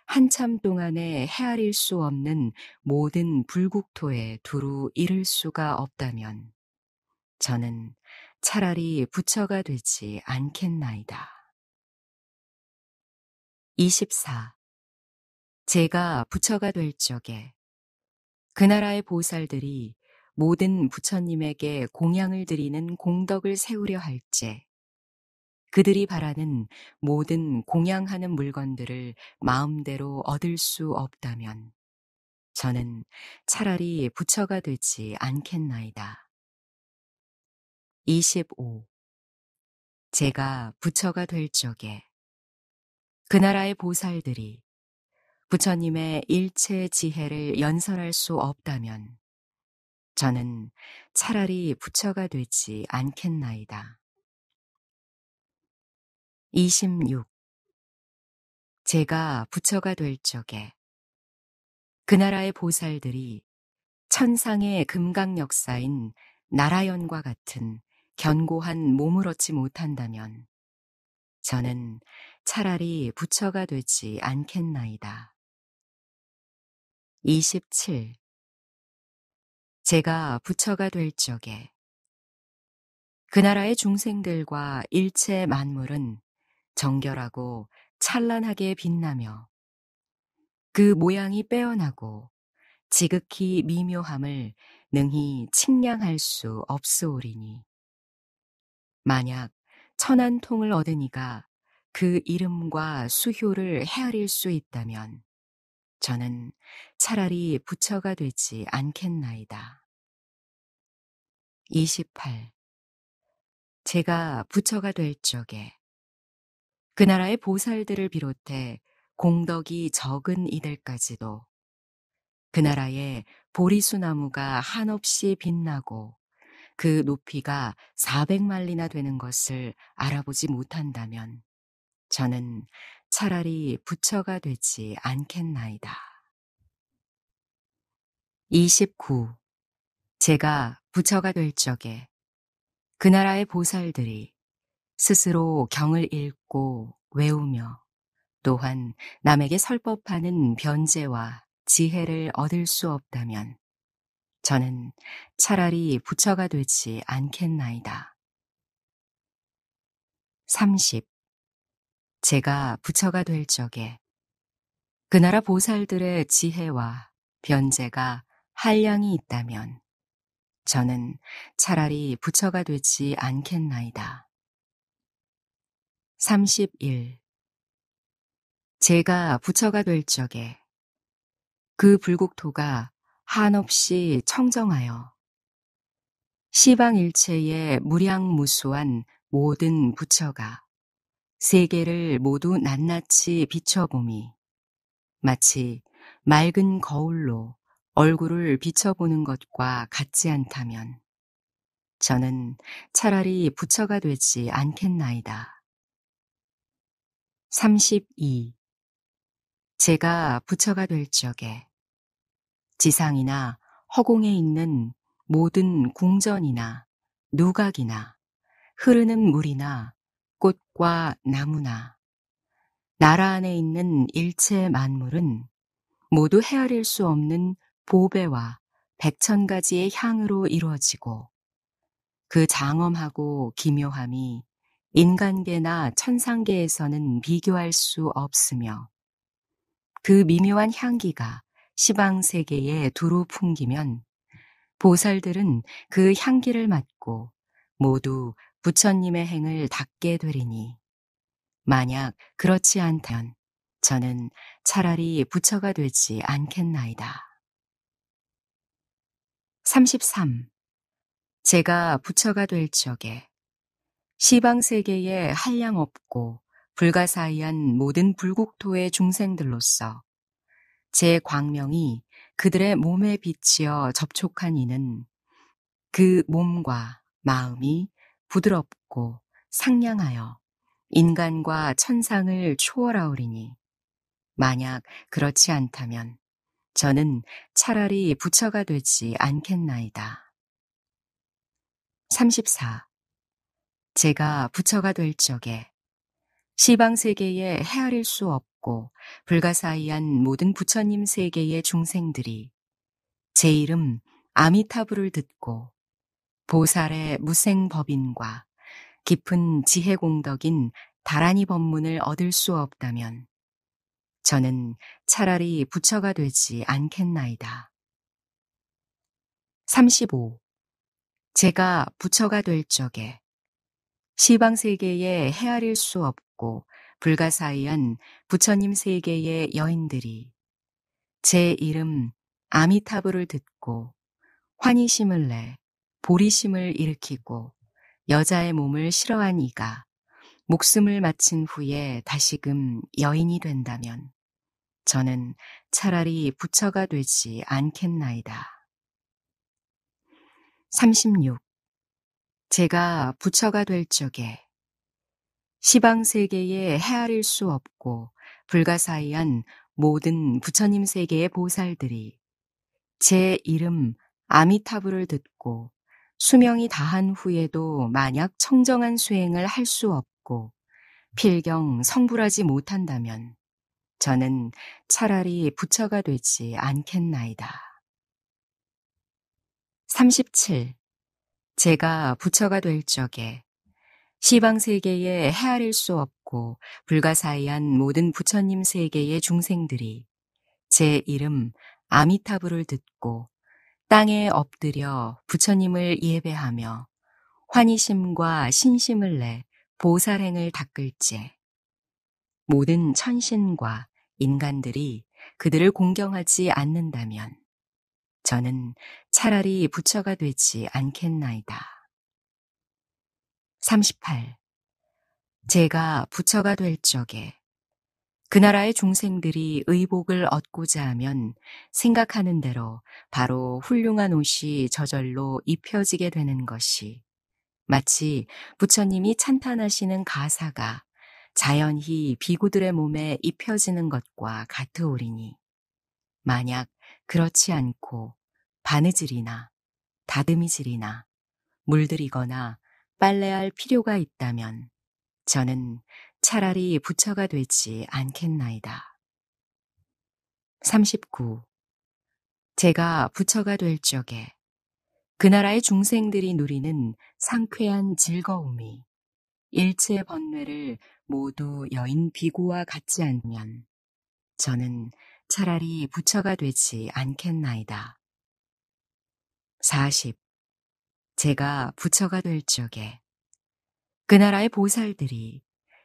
한참 동안에 헤아릴 수 없는 모든 불국토에 두루 이를 수가 없다면 저는 차라리 부처가 되지 않겠나이다. 24. 제가 부처가 될 적에 그 나라의 보살들이 모든 부처님에게 공양을 드리는 공덕을 세우려 할지, 그들이 바라는 모든 공양하는 물건들을 마음대로 얻을 수 없다면, 저는 차라리 부처가 되지 않겠나이다. 25. 제가 부처가 될 적에 그 나라의 보살들이 부처님의 일체 지혜를 연설할 수 없다면 저는 차라리 부처가 되지 않겠나이다. 26. 제가 부처가 될 적에 그 나라의 보살들이 천상의 금강 역사인 나라연과 같은 견고한 몸을 얻지 못한다면 저는 차라리 부처가 되지 않겠나이다. 27. 제가 부처가 될 적에 그 나라의 중생들과 일체 만물은 정결하고 찬란하게 빛나며 그 모양이 빼어나고 지극히 미묘함을 능히 측량할 수 없으오리니 만약 천한 통을 얻으니가 그 이름과 수효를 헤아릴 수 있다면 저는 차라리 부처가 되지 않겠나이다. 28. 제가 부처가 될 적에 그 나라의 보살들을 비롯해 공덕이 적은 이들까지도 그 나라의 보리수나무가 한없이 빛나고 그 높이가 400말리나 되는 것을 알아보지 못한다면 저는 차라리 부처가 되지 않겠나이다. 29. 제가 부처가 될 적에 그 나라의 보살들이 스스로 경을 읽고 외우며 또한 남에게 설법하는 변제와 지혜를 얻을 수 없다면 저는 차라리 부처가 되지 않겠나이다. 30. 제가 부처가 될 적에 그 나라 보살들의 지혜와 변제가 한량이 있다면 저는 차라리 부처가 되지 않겠나이다. 31. 제가 부처가 될 적에 그 불국토가 한없이 청정하여 시방일체의 무량무수한 모든 부처가 세계를 모두 낱낱이 비춰보미 마치 맑은 거울로 얼굴을 비춰보는 것과 같지 않다면 저는 차라리 부처가 되지 않겠나이다. 32. 제가 부처가 될 적에 지상이나 허공에 있는 모든 궁전이나 누각이나 흐르는 물이나 꽃과 나무나 나라 안에 있는 일체 만물은 모두 헤아릴 수 없는 보배와 백천 가지의 향으로 이루어지고 그 장엄하고 기묘함이 인간계나 천상계에서는 비교할 수 없으며 그 미묘한 향기가 시방 세계에 두루 풍기면 보살들은 그 향기를 맡고 모두 부처님의 행을 닦게 되리니 만약 그렇지 않다면 저는 차라리 부처가 되지 않겠나이다. 33. 제가 부처가 될 적에 시방 세계에 한량 없고 불가사의한 모든 불국토의 중생들로서 제 광명이 그들의 몸에 비치어 접촉한 이는 그 몸과 마음이 부드럽고 상냥하여 인간과 천상을 초월하오리니 만약 그렇지 않다면 저는 차라리 부처가 되지 않겠나이다. 34. 제가 부처가 될 적에 시방 세계에 헤아릴 수 없고 불가사의한 모든 부처님 세계의 중생들이 제 이름 아미타불을 듣고 보살의 무생법인과 깊은 지혜공덕인 다란이 법문을 얻을 수 없다면 저는 차라리 부처가 되지 않겠나이다. 35. 제가 부처가 될 적에 시방 세계에 헤아릴 수 없고 불가사의한 부처님 세계의 여인들이 제 이름 아미타불을 듣고 환희심을 내 보리심을 일으키고 여자의 몸을 싫어한 이가 목숨을 마친 후에 다시금 여인이 된다면 저는 차라리 부처가 되지 않겠나이다. 36. 제가 부처가 될 적에 시방 세계에 헤아릴 수 없고 불가사의한 모든 부처님 세계의 보살들이 제 이름 아미타불을 듣고 수명이 다한 후에도 만약 청정한 수행을 할 수 없고 필경 성불하지 못한다면 저는 차라리 부처가 되지 않겠나이다. 37. 제가 부처가 될 적에 시방 세계에 헤아릴 수 없고 불가사의한 모든 부처님 세계의 중생들이 제 이름 아미타불을 듣고 땅에 엎드려 부처님을 예배하며 환희심과 신심을 내 보살행을 닦을지 모든 천신과 인간들이 그들을 공경하지 않는다면 저는 차라리 부처가 되지 않겠나이다. 38. 제가 부처가 될 적에 그 나라의 중생들이 의복을 얻고자 하면 생각하는 대로 바로 훌륭한 옷이 저절로 입혀지게 되는 것이 마치 부처님이 찬탄하시는 가사가 자연히 비구들의 몸에 입혀지는 것과 같으오리니 만약 그렇지 않고 바느질이나 다듬이질이나 물들이거나 빨래할 필요가 있다면 저는 차라리 부처가 되지 않겠나이다. 39. 제가 부처가 될 적에 그 나라의 중생들이 누리는 상쾌한 즐거움이 일체 번뇌를 모두 여인 비구와 같지 않으면 저는 차라리 부처가 되지 않겠나이다. 40. 제가 부처가 될 적에 그 나라의 보살들이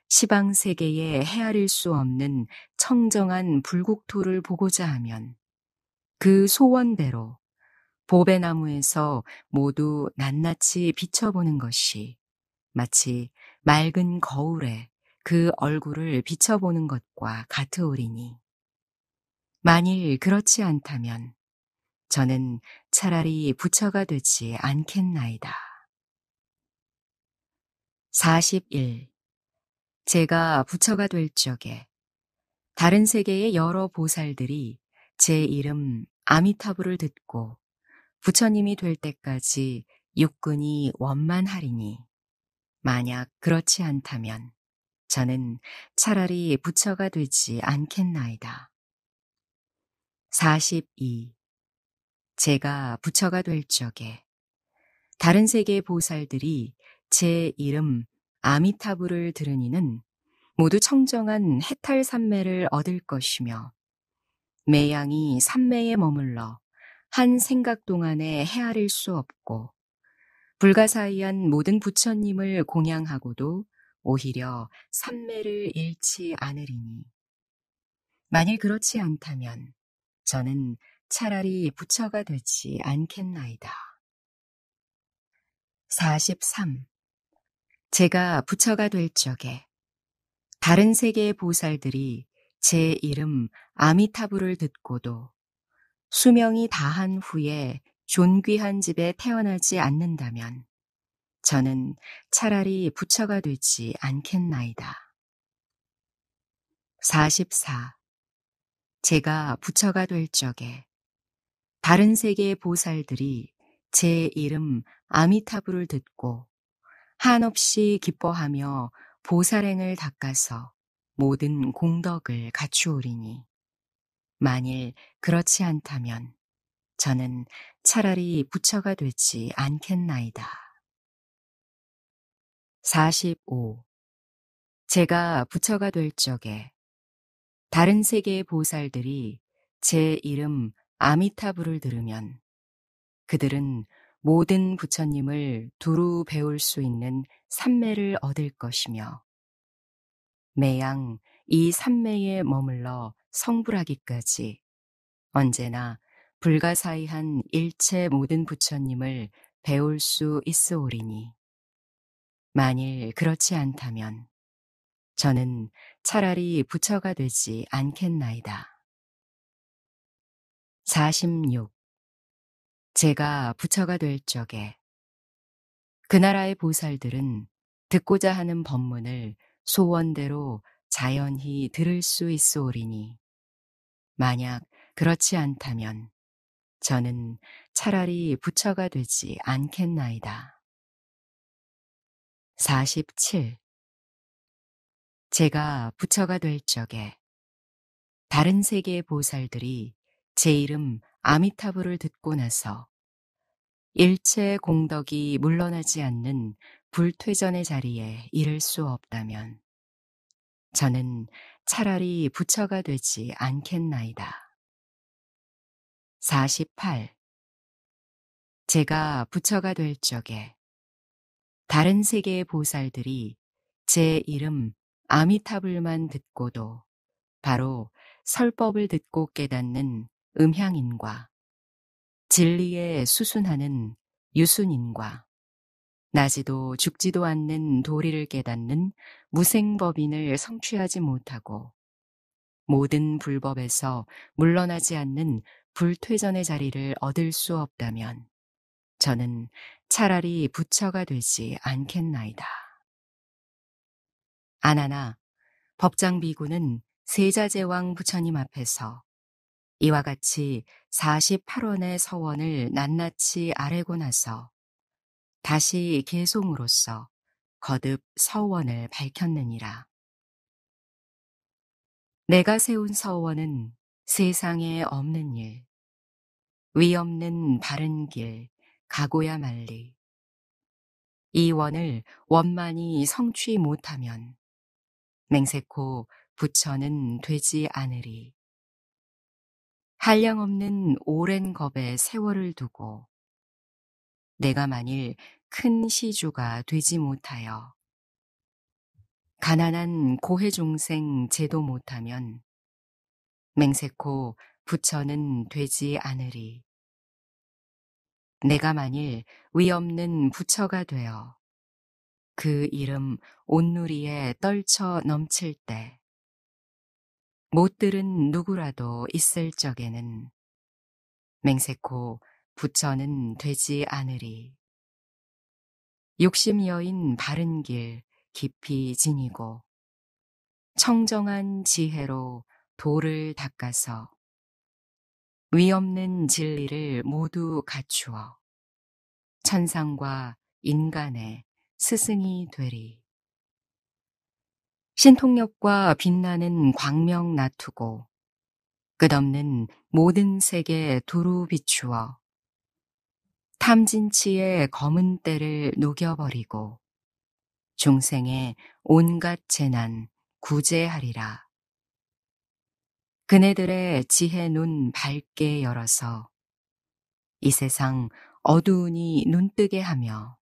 시방 세계에 헤아릴 수 없는 청정한 불국토를 보고자 하면 그 소원대로 보배나무에서 모두 낱낱이 비춰보는 것이 마치 맑은 거울에 그 얼굴을 비춰보는 것과 같으오리니 만일 그렇지 않다면 저는 차라리 부처가 되지 않겠나이다. 41. 제가 부처가 될 적에 다른 세계의 여러 보살들이 제 이름 아미타부를 듣고 부처님이 될 때까지 육군이 원만하리니 만약 그렇지 않다면 저는 차라리 부처가 되지 않겠나이다. 42. 제가 부처가 될 적에 다른 세계의 보살들이 제 이름 아미타부를 들은 이는 모두 청정한 해탈 산매를 얻을 것이며 매양이 산매에 머물러 한 생각 동안에 헤아릴 수 없고 불가사의한 모든 부처님을 공양하고도 오히려 산매를 잃지 않으리니 만일 그렇지 않다면 저는 차라리 부처가 되지 않겠나이다. 43. 제가 부처가 될 적에 다른 세계의 보살들이 제 이름 아미타부를 듣고도 수명이 다한 후에 존귀한 집에 태어나지 않는다면 저는 차라리 부처가 되지 않겠나이다. 44. 제가 부처가 될 적에 다른 세계의 보살들이 제 이름 아미타부를 듣고 한없이 기뻐하며 보살행을 닦아서 모든 공덕을 갖추오리니 만일 그렇지 않다면 저는 차라리 부처가 되지 않겠나이다. 45. 제가 부처가 될 적에 다른 세계의 보살들이 제 이름 아미타불을 들으면 그들은 모든 부처님을 두루 배울 수 있는 삼매를 얻을 것이며 매양 이 삼매에 머물러 성불하기까지 언제나 불가사의한 일체 모든 부처님을 배울 수 있으오리니 만일 그렇지 않다면 저는 차라리 부처가 되지 않겠나이다. 46. 제가 부처가 될 적에 그 나라의 보살들은 듣고자 하는 법문을 소원대로 자연히 들을 수 있소리니 만약 그렇지 않다면 저는 차라리 부처가 되지 않겠나이다. 47. 제가 부처가 될 적에 다른 세계의 보살들이 제 이름 아미타불을 듣고 나서 일체의 공덕이 물러나지 않는 불퇴전의 자리에 이를 수 없다면 저는 차라리 부처가 되지 않겠나이다. 48. 제가 부처가 될 적에 다른 세계의 보살들이 제 이름 아미타불만 듣고도 바로 설법을 듣고 깨닫는 음향인과 진리에 수순하는 유순인과 나지도 죽지도 않는 도리를 깨닫는 무생법인을 성취하지 못하고 모든 불법에서 물러나지 않는 불퇴전의 자리를 얻을 수 없다면 저는 차라리 부처가 되지 않겠나이다. 아나나 법장 비구는 세자제왕 부처님 앞에서 이와 같이 48원의 서원을 낱낱이 아뢰고 나서 다시 개송으로서 거듭 서원을 밝혔느니라. 내가 세운 서원은 세상에 없는 일, 위없는 바른 길, 가고야 말리. 이 원을 원만히 성취 못하면 맹세코 부처는 되지 않으리. 한량없는 오랜 겁에 세월을 두고 내가 만일 큰 시주가 되지 못하여 가난한 고해종생 제도 못하면 맹세코 부처는 되지 않으리. 내가 만일 위없는 부처가 되어 그 이름 온누리에 떨쳐 넘칠 때못 들은 누구라도 있을 적에는 맹세코 부처는 되지 않으리. 욕심 여인 바른 길 깊이 지니고 청정한 지혜로 도를 닦아서 위없는 진리를 모두 갖추어 천상과 인간의 스승이 되리. 신통력과 빛나는 광명 나투고 끝없는 모든 세계 두루 비추어 탐진치의 검은 때를 녹여버리고 중생의 온갖 재난 구제하리라. 그네들의 지혜 눈 밝게 열어서 이 세상 어두운이 눈뜨게 하며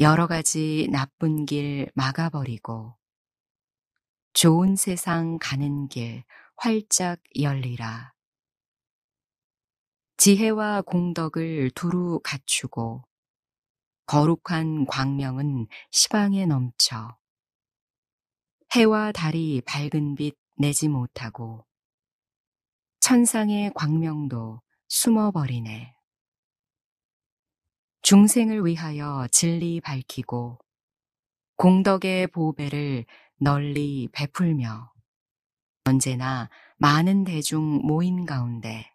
여러 가지 나쁜 길 막아버리고 좋은 세상 가는 길 활짝 열리라. 지혜와 공덕을 두루 갖추고 거룩한 광명은 시방에 넘쳐 해와 달이 밝은 빛 내지 못하고 천상의 광명도 숨어버리네. 중생을 위하여 진리 밝히고 공덕의 보배를 널리 베풀며 언제나 많은 대중 모인 가운데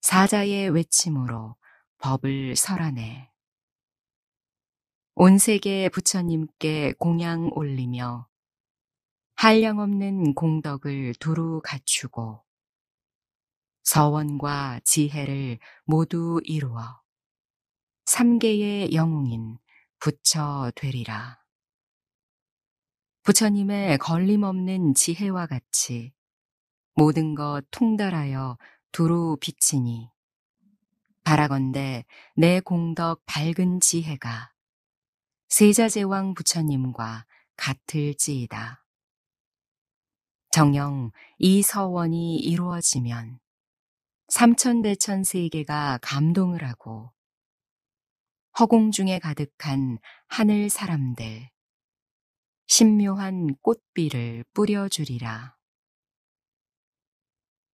사자의 외침으로 법을 설하네. 온 세계 부처님께 공양 올리며 한량 없는 공덕을 두루 갖추고 서원과 지혜를 모두 이루어 삼계의 영웅인 부처 되리라. 부처님의 걸림없는 지혜와 같이 모든 것 통달하여 두루 비치니 바라건대 내 공덕 밝은 지혜가 세자제왕 부처님과 같을지이다. 정영이 서원이 이루어지면 삼천대천 세계가 감동을 하고 허공 중에 가득한 하늘 사람들 신묘한 꽃비를 뿌려주리라.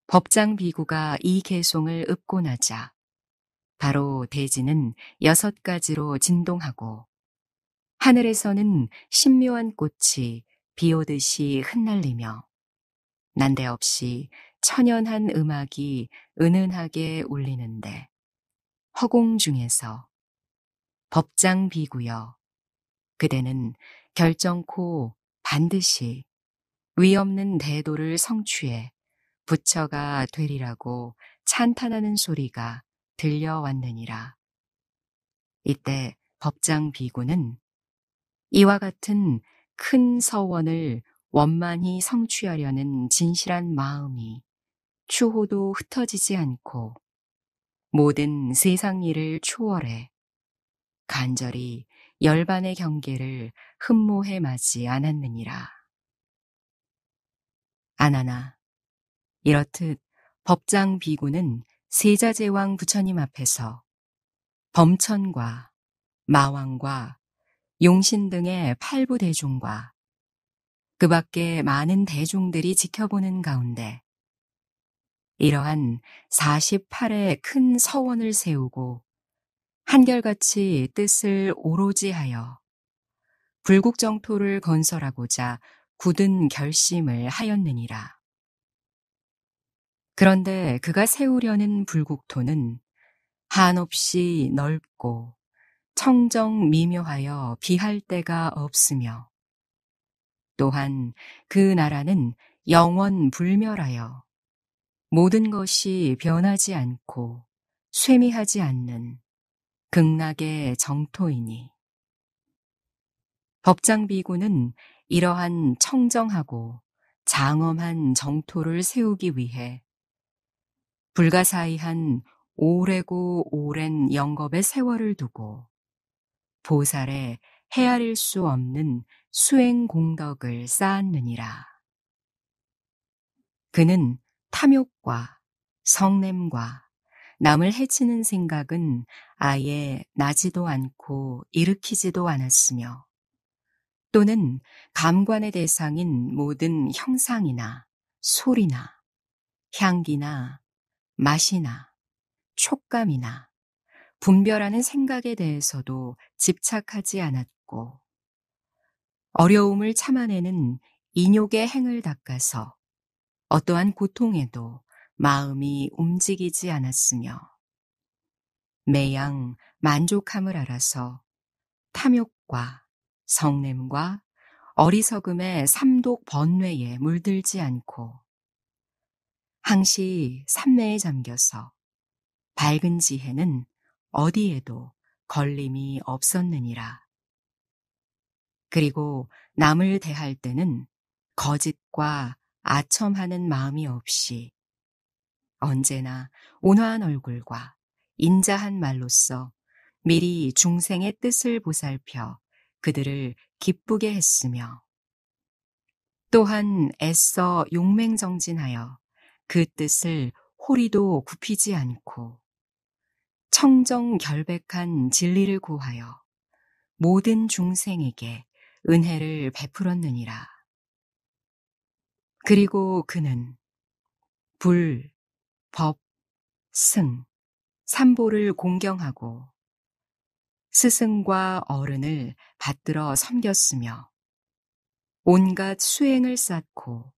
법장 비구가 이 개송을 읊고나자 바로 대지는 여섯 가지로 진동하고 하늘에서는 신묘한 꽃이 비오듯이 흩날리며 난데없이 천연한 음악이 은은하게 울리는데 허공 중에서 법장 비구여 그대는 결정코 반드시 위없는 대도를 성취해 부처가 되리라고 찬탄하는 소리가 들려왔느니라. 이때 법장 비구는 이와 같은 큰 서원을 원만히 성취하려는 진실한 마음이 추호도 흩어지지 않고 모든 세상 일을 초월해 간절히 열반의 경계를 흠모해 마지 않았느니라. 아나나, 이렇듯 법장 비구는 세자제왕 부처님 앞에서 범천과 마왕과 용신 등의 팔부 대중과 그 밖에 많은 대중들이 지켜보는 가운데 이러한 48의 큰 서원을 세우고 한결같이 뜻을 오로지 하여 불국정토를 건설하고자 굳은 결심을 하였느니라. 그런데 그가 세우려는 불국토는 한없이 넓고 청정 미묘하여 비할 데가 없으며 또한 그 나라는 영원 불멸하여 모든 것이 변하지 않고 쇠미하지 않는 극락의 정토이니. 법장비구는 이러한 청정하고 장엄한 정토를 세우기 위해 불가사의한 오래고 오랜 영겁의 세월을 두고 보살에 헤아릴 수 없는 수행 공덕을 쌓았느니라. 그는 탐욕과 성냄과 남을 해치는 생각은 아예 나지도 않고 일으키지도 않았으며 또는 감관의 대상인 모든 형상이나 소리나 향기나 맛이나 촉감이나 분별하는 생각에 대해서도 집착하지 않았고 어려움을 참아내는 인욕의 행을 닦아서 어떠한 고통에도 마음이 움직이지 않았으며 매양 만족함을 알아서 탐욕과 성냄과 어리석음의 삼독 번뇌에 물들지 않고 항시 삼매에 잠겨서 밝은 지혜는 어디에도 걸림이 없었느니라. 그리고 남을 대할 때는 거짓과 아첨하는 마음이 없이 언제나 온화한 얼굴과 인자한 말로써 미리 중생의 뜻을 보살펴 그들을 기쁘게 했으며 또한 애써 용맹정진하여 그 뜻을 호리도 굽히지 않고 청정결백한 진리를 구하여 모든 중생에게 은혜를 베풀었느니라. 그리고 그는 불, 법, 승, 삼보를 공경하고 스승과 어른을 받들어 섬겼으며 온갖 수행을 쌓고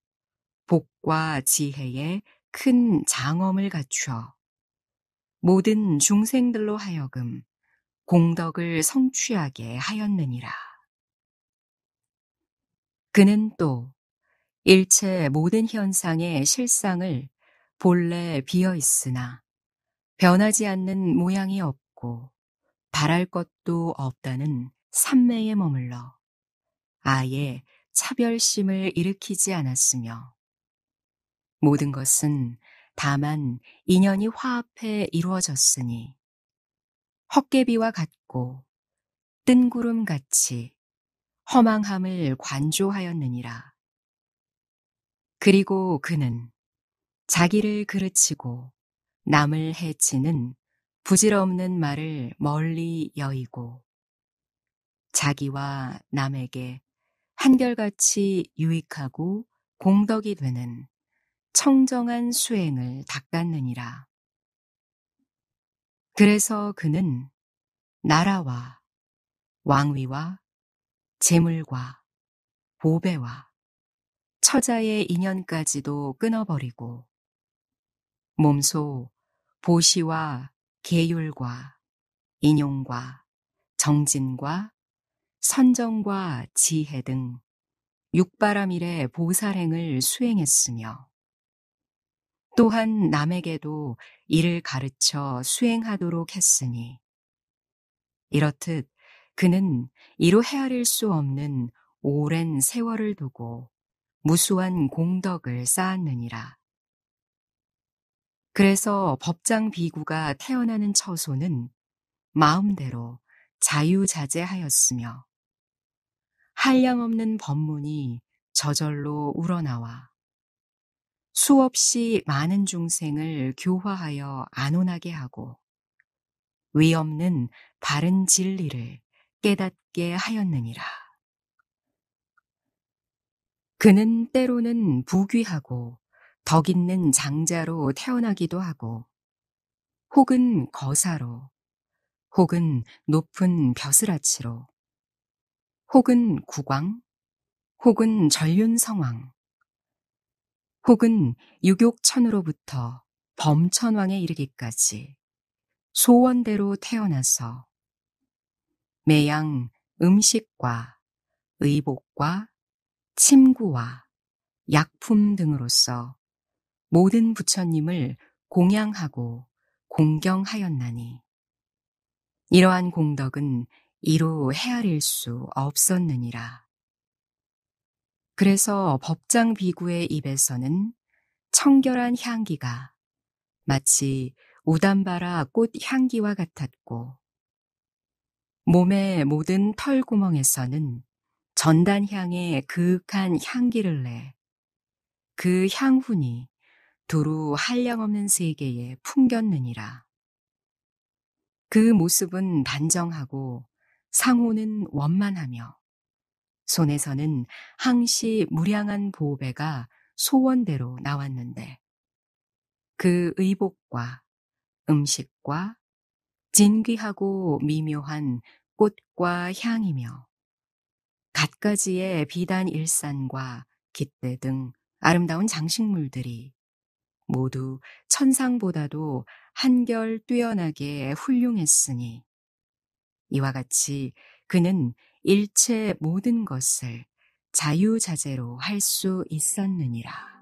복과 지혜에 큰 장엄을 갖추어 모든 중생들로 하여금 공덕을 성취하게 하였느니라. 그는 또 일체 모든 현상의 실상을 본래 비어 있으나 변하지 않는 모양이 없고 바랄 것도 없다는 삼매에 머물러 아예 차별심을 일으키지 않았으며 모든 것은 다만 인연이 화합해 이루어졌으니 헛개비와 같고 뜬구름 같이 허망함을 관조하였느니라. 그리고 그는 자기를 그르치고 남을 해치는 부질없는 말을 멀리 여의고 자기와 남에게 한결같이 유익하고 공덕이 되는 청정한 수행을 닦았느니라. 그래서 그는 나라와 왕위와 재물과 보배와 처자의 인연까지도 끊어버리고 몸소 보시와 계율과 인용과 정진과 선정과 지혜 등 육바람일의 보살행을 수행했으며 또한 남에게도 이를 가르쳐 수행하도록 했으니 이렇듯 그는 이로 헤아릴 수 없는 오랜 세월을 두고 무수한 공덕을 쌓았느니라. 그래서 법장 비구가 태어나는 처소는 마음대로 자유자재하였으며 한량 없는 법문이 저절로 우러나와 수없이 많은 중생을 교화하여 안온하게 하고 위없는 바른 진리를 깨닫게 하였느니라. 그는 때로는 부귀하고 덕 있는 장자로 태어나기도 하고, 혹은 거사로, 혹은 높은 벼슬아치로, 혹은 국왕, 혹은 전륜성왕, 혹은 유욕천으로부터 범천왕에 이르기까지 소원대로 태어나서 매양 음식과 의복과 침구와 약품 등으로서 모든 부처님을 공양하고 공경하였나니 이러한 공덕은 이로 헤아릴 수 없었느니라. 그래서 법장 비구의 입에서는 청결한 향기가 마치 우담바라 꽃 향기와 같았고 몸의 모든 털구멍에서는 전단향의 그윽한 향기를 내 그 향훈이 도루 한량없는 세계에 풍겼느니라. 그 모습은 단정하고 상호는 원만하며 손에서는 항시 무량한 보배가 소원대로 나왔는데 그 의복과 음식과 진귀하고 미묘한 꽃과 향이며 갖가지의 비단 일산과 깃대 등 아름다운 장식물들이 모두 천상보다도 한결 뛰어나게 훌륭했으니 이와 같이 그는 일체 모든 것을 자유자재로 할 수 있었느니라.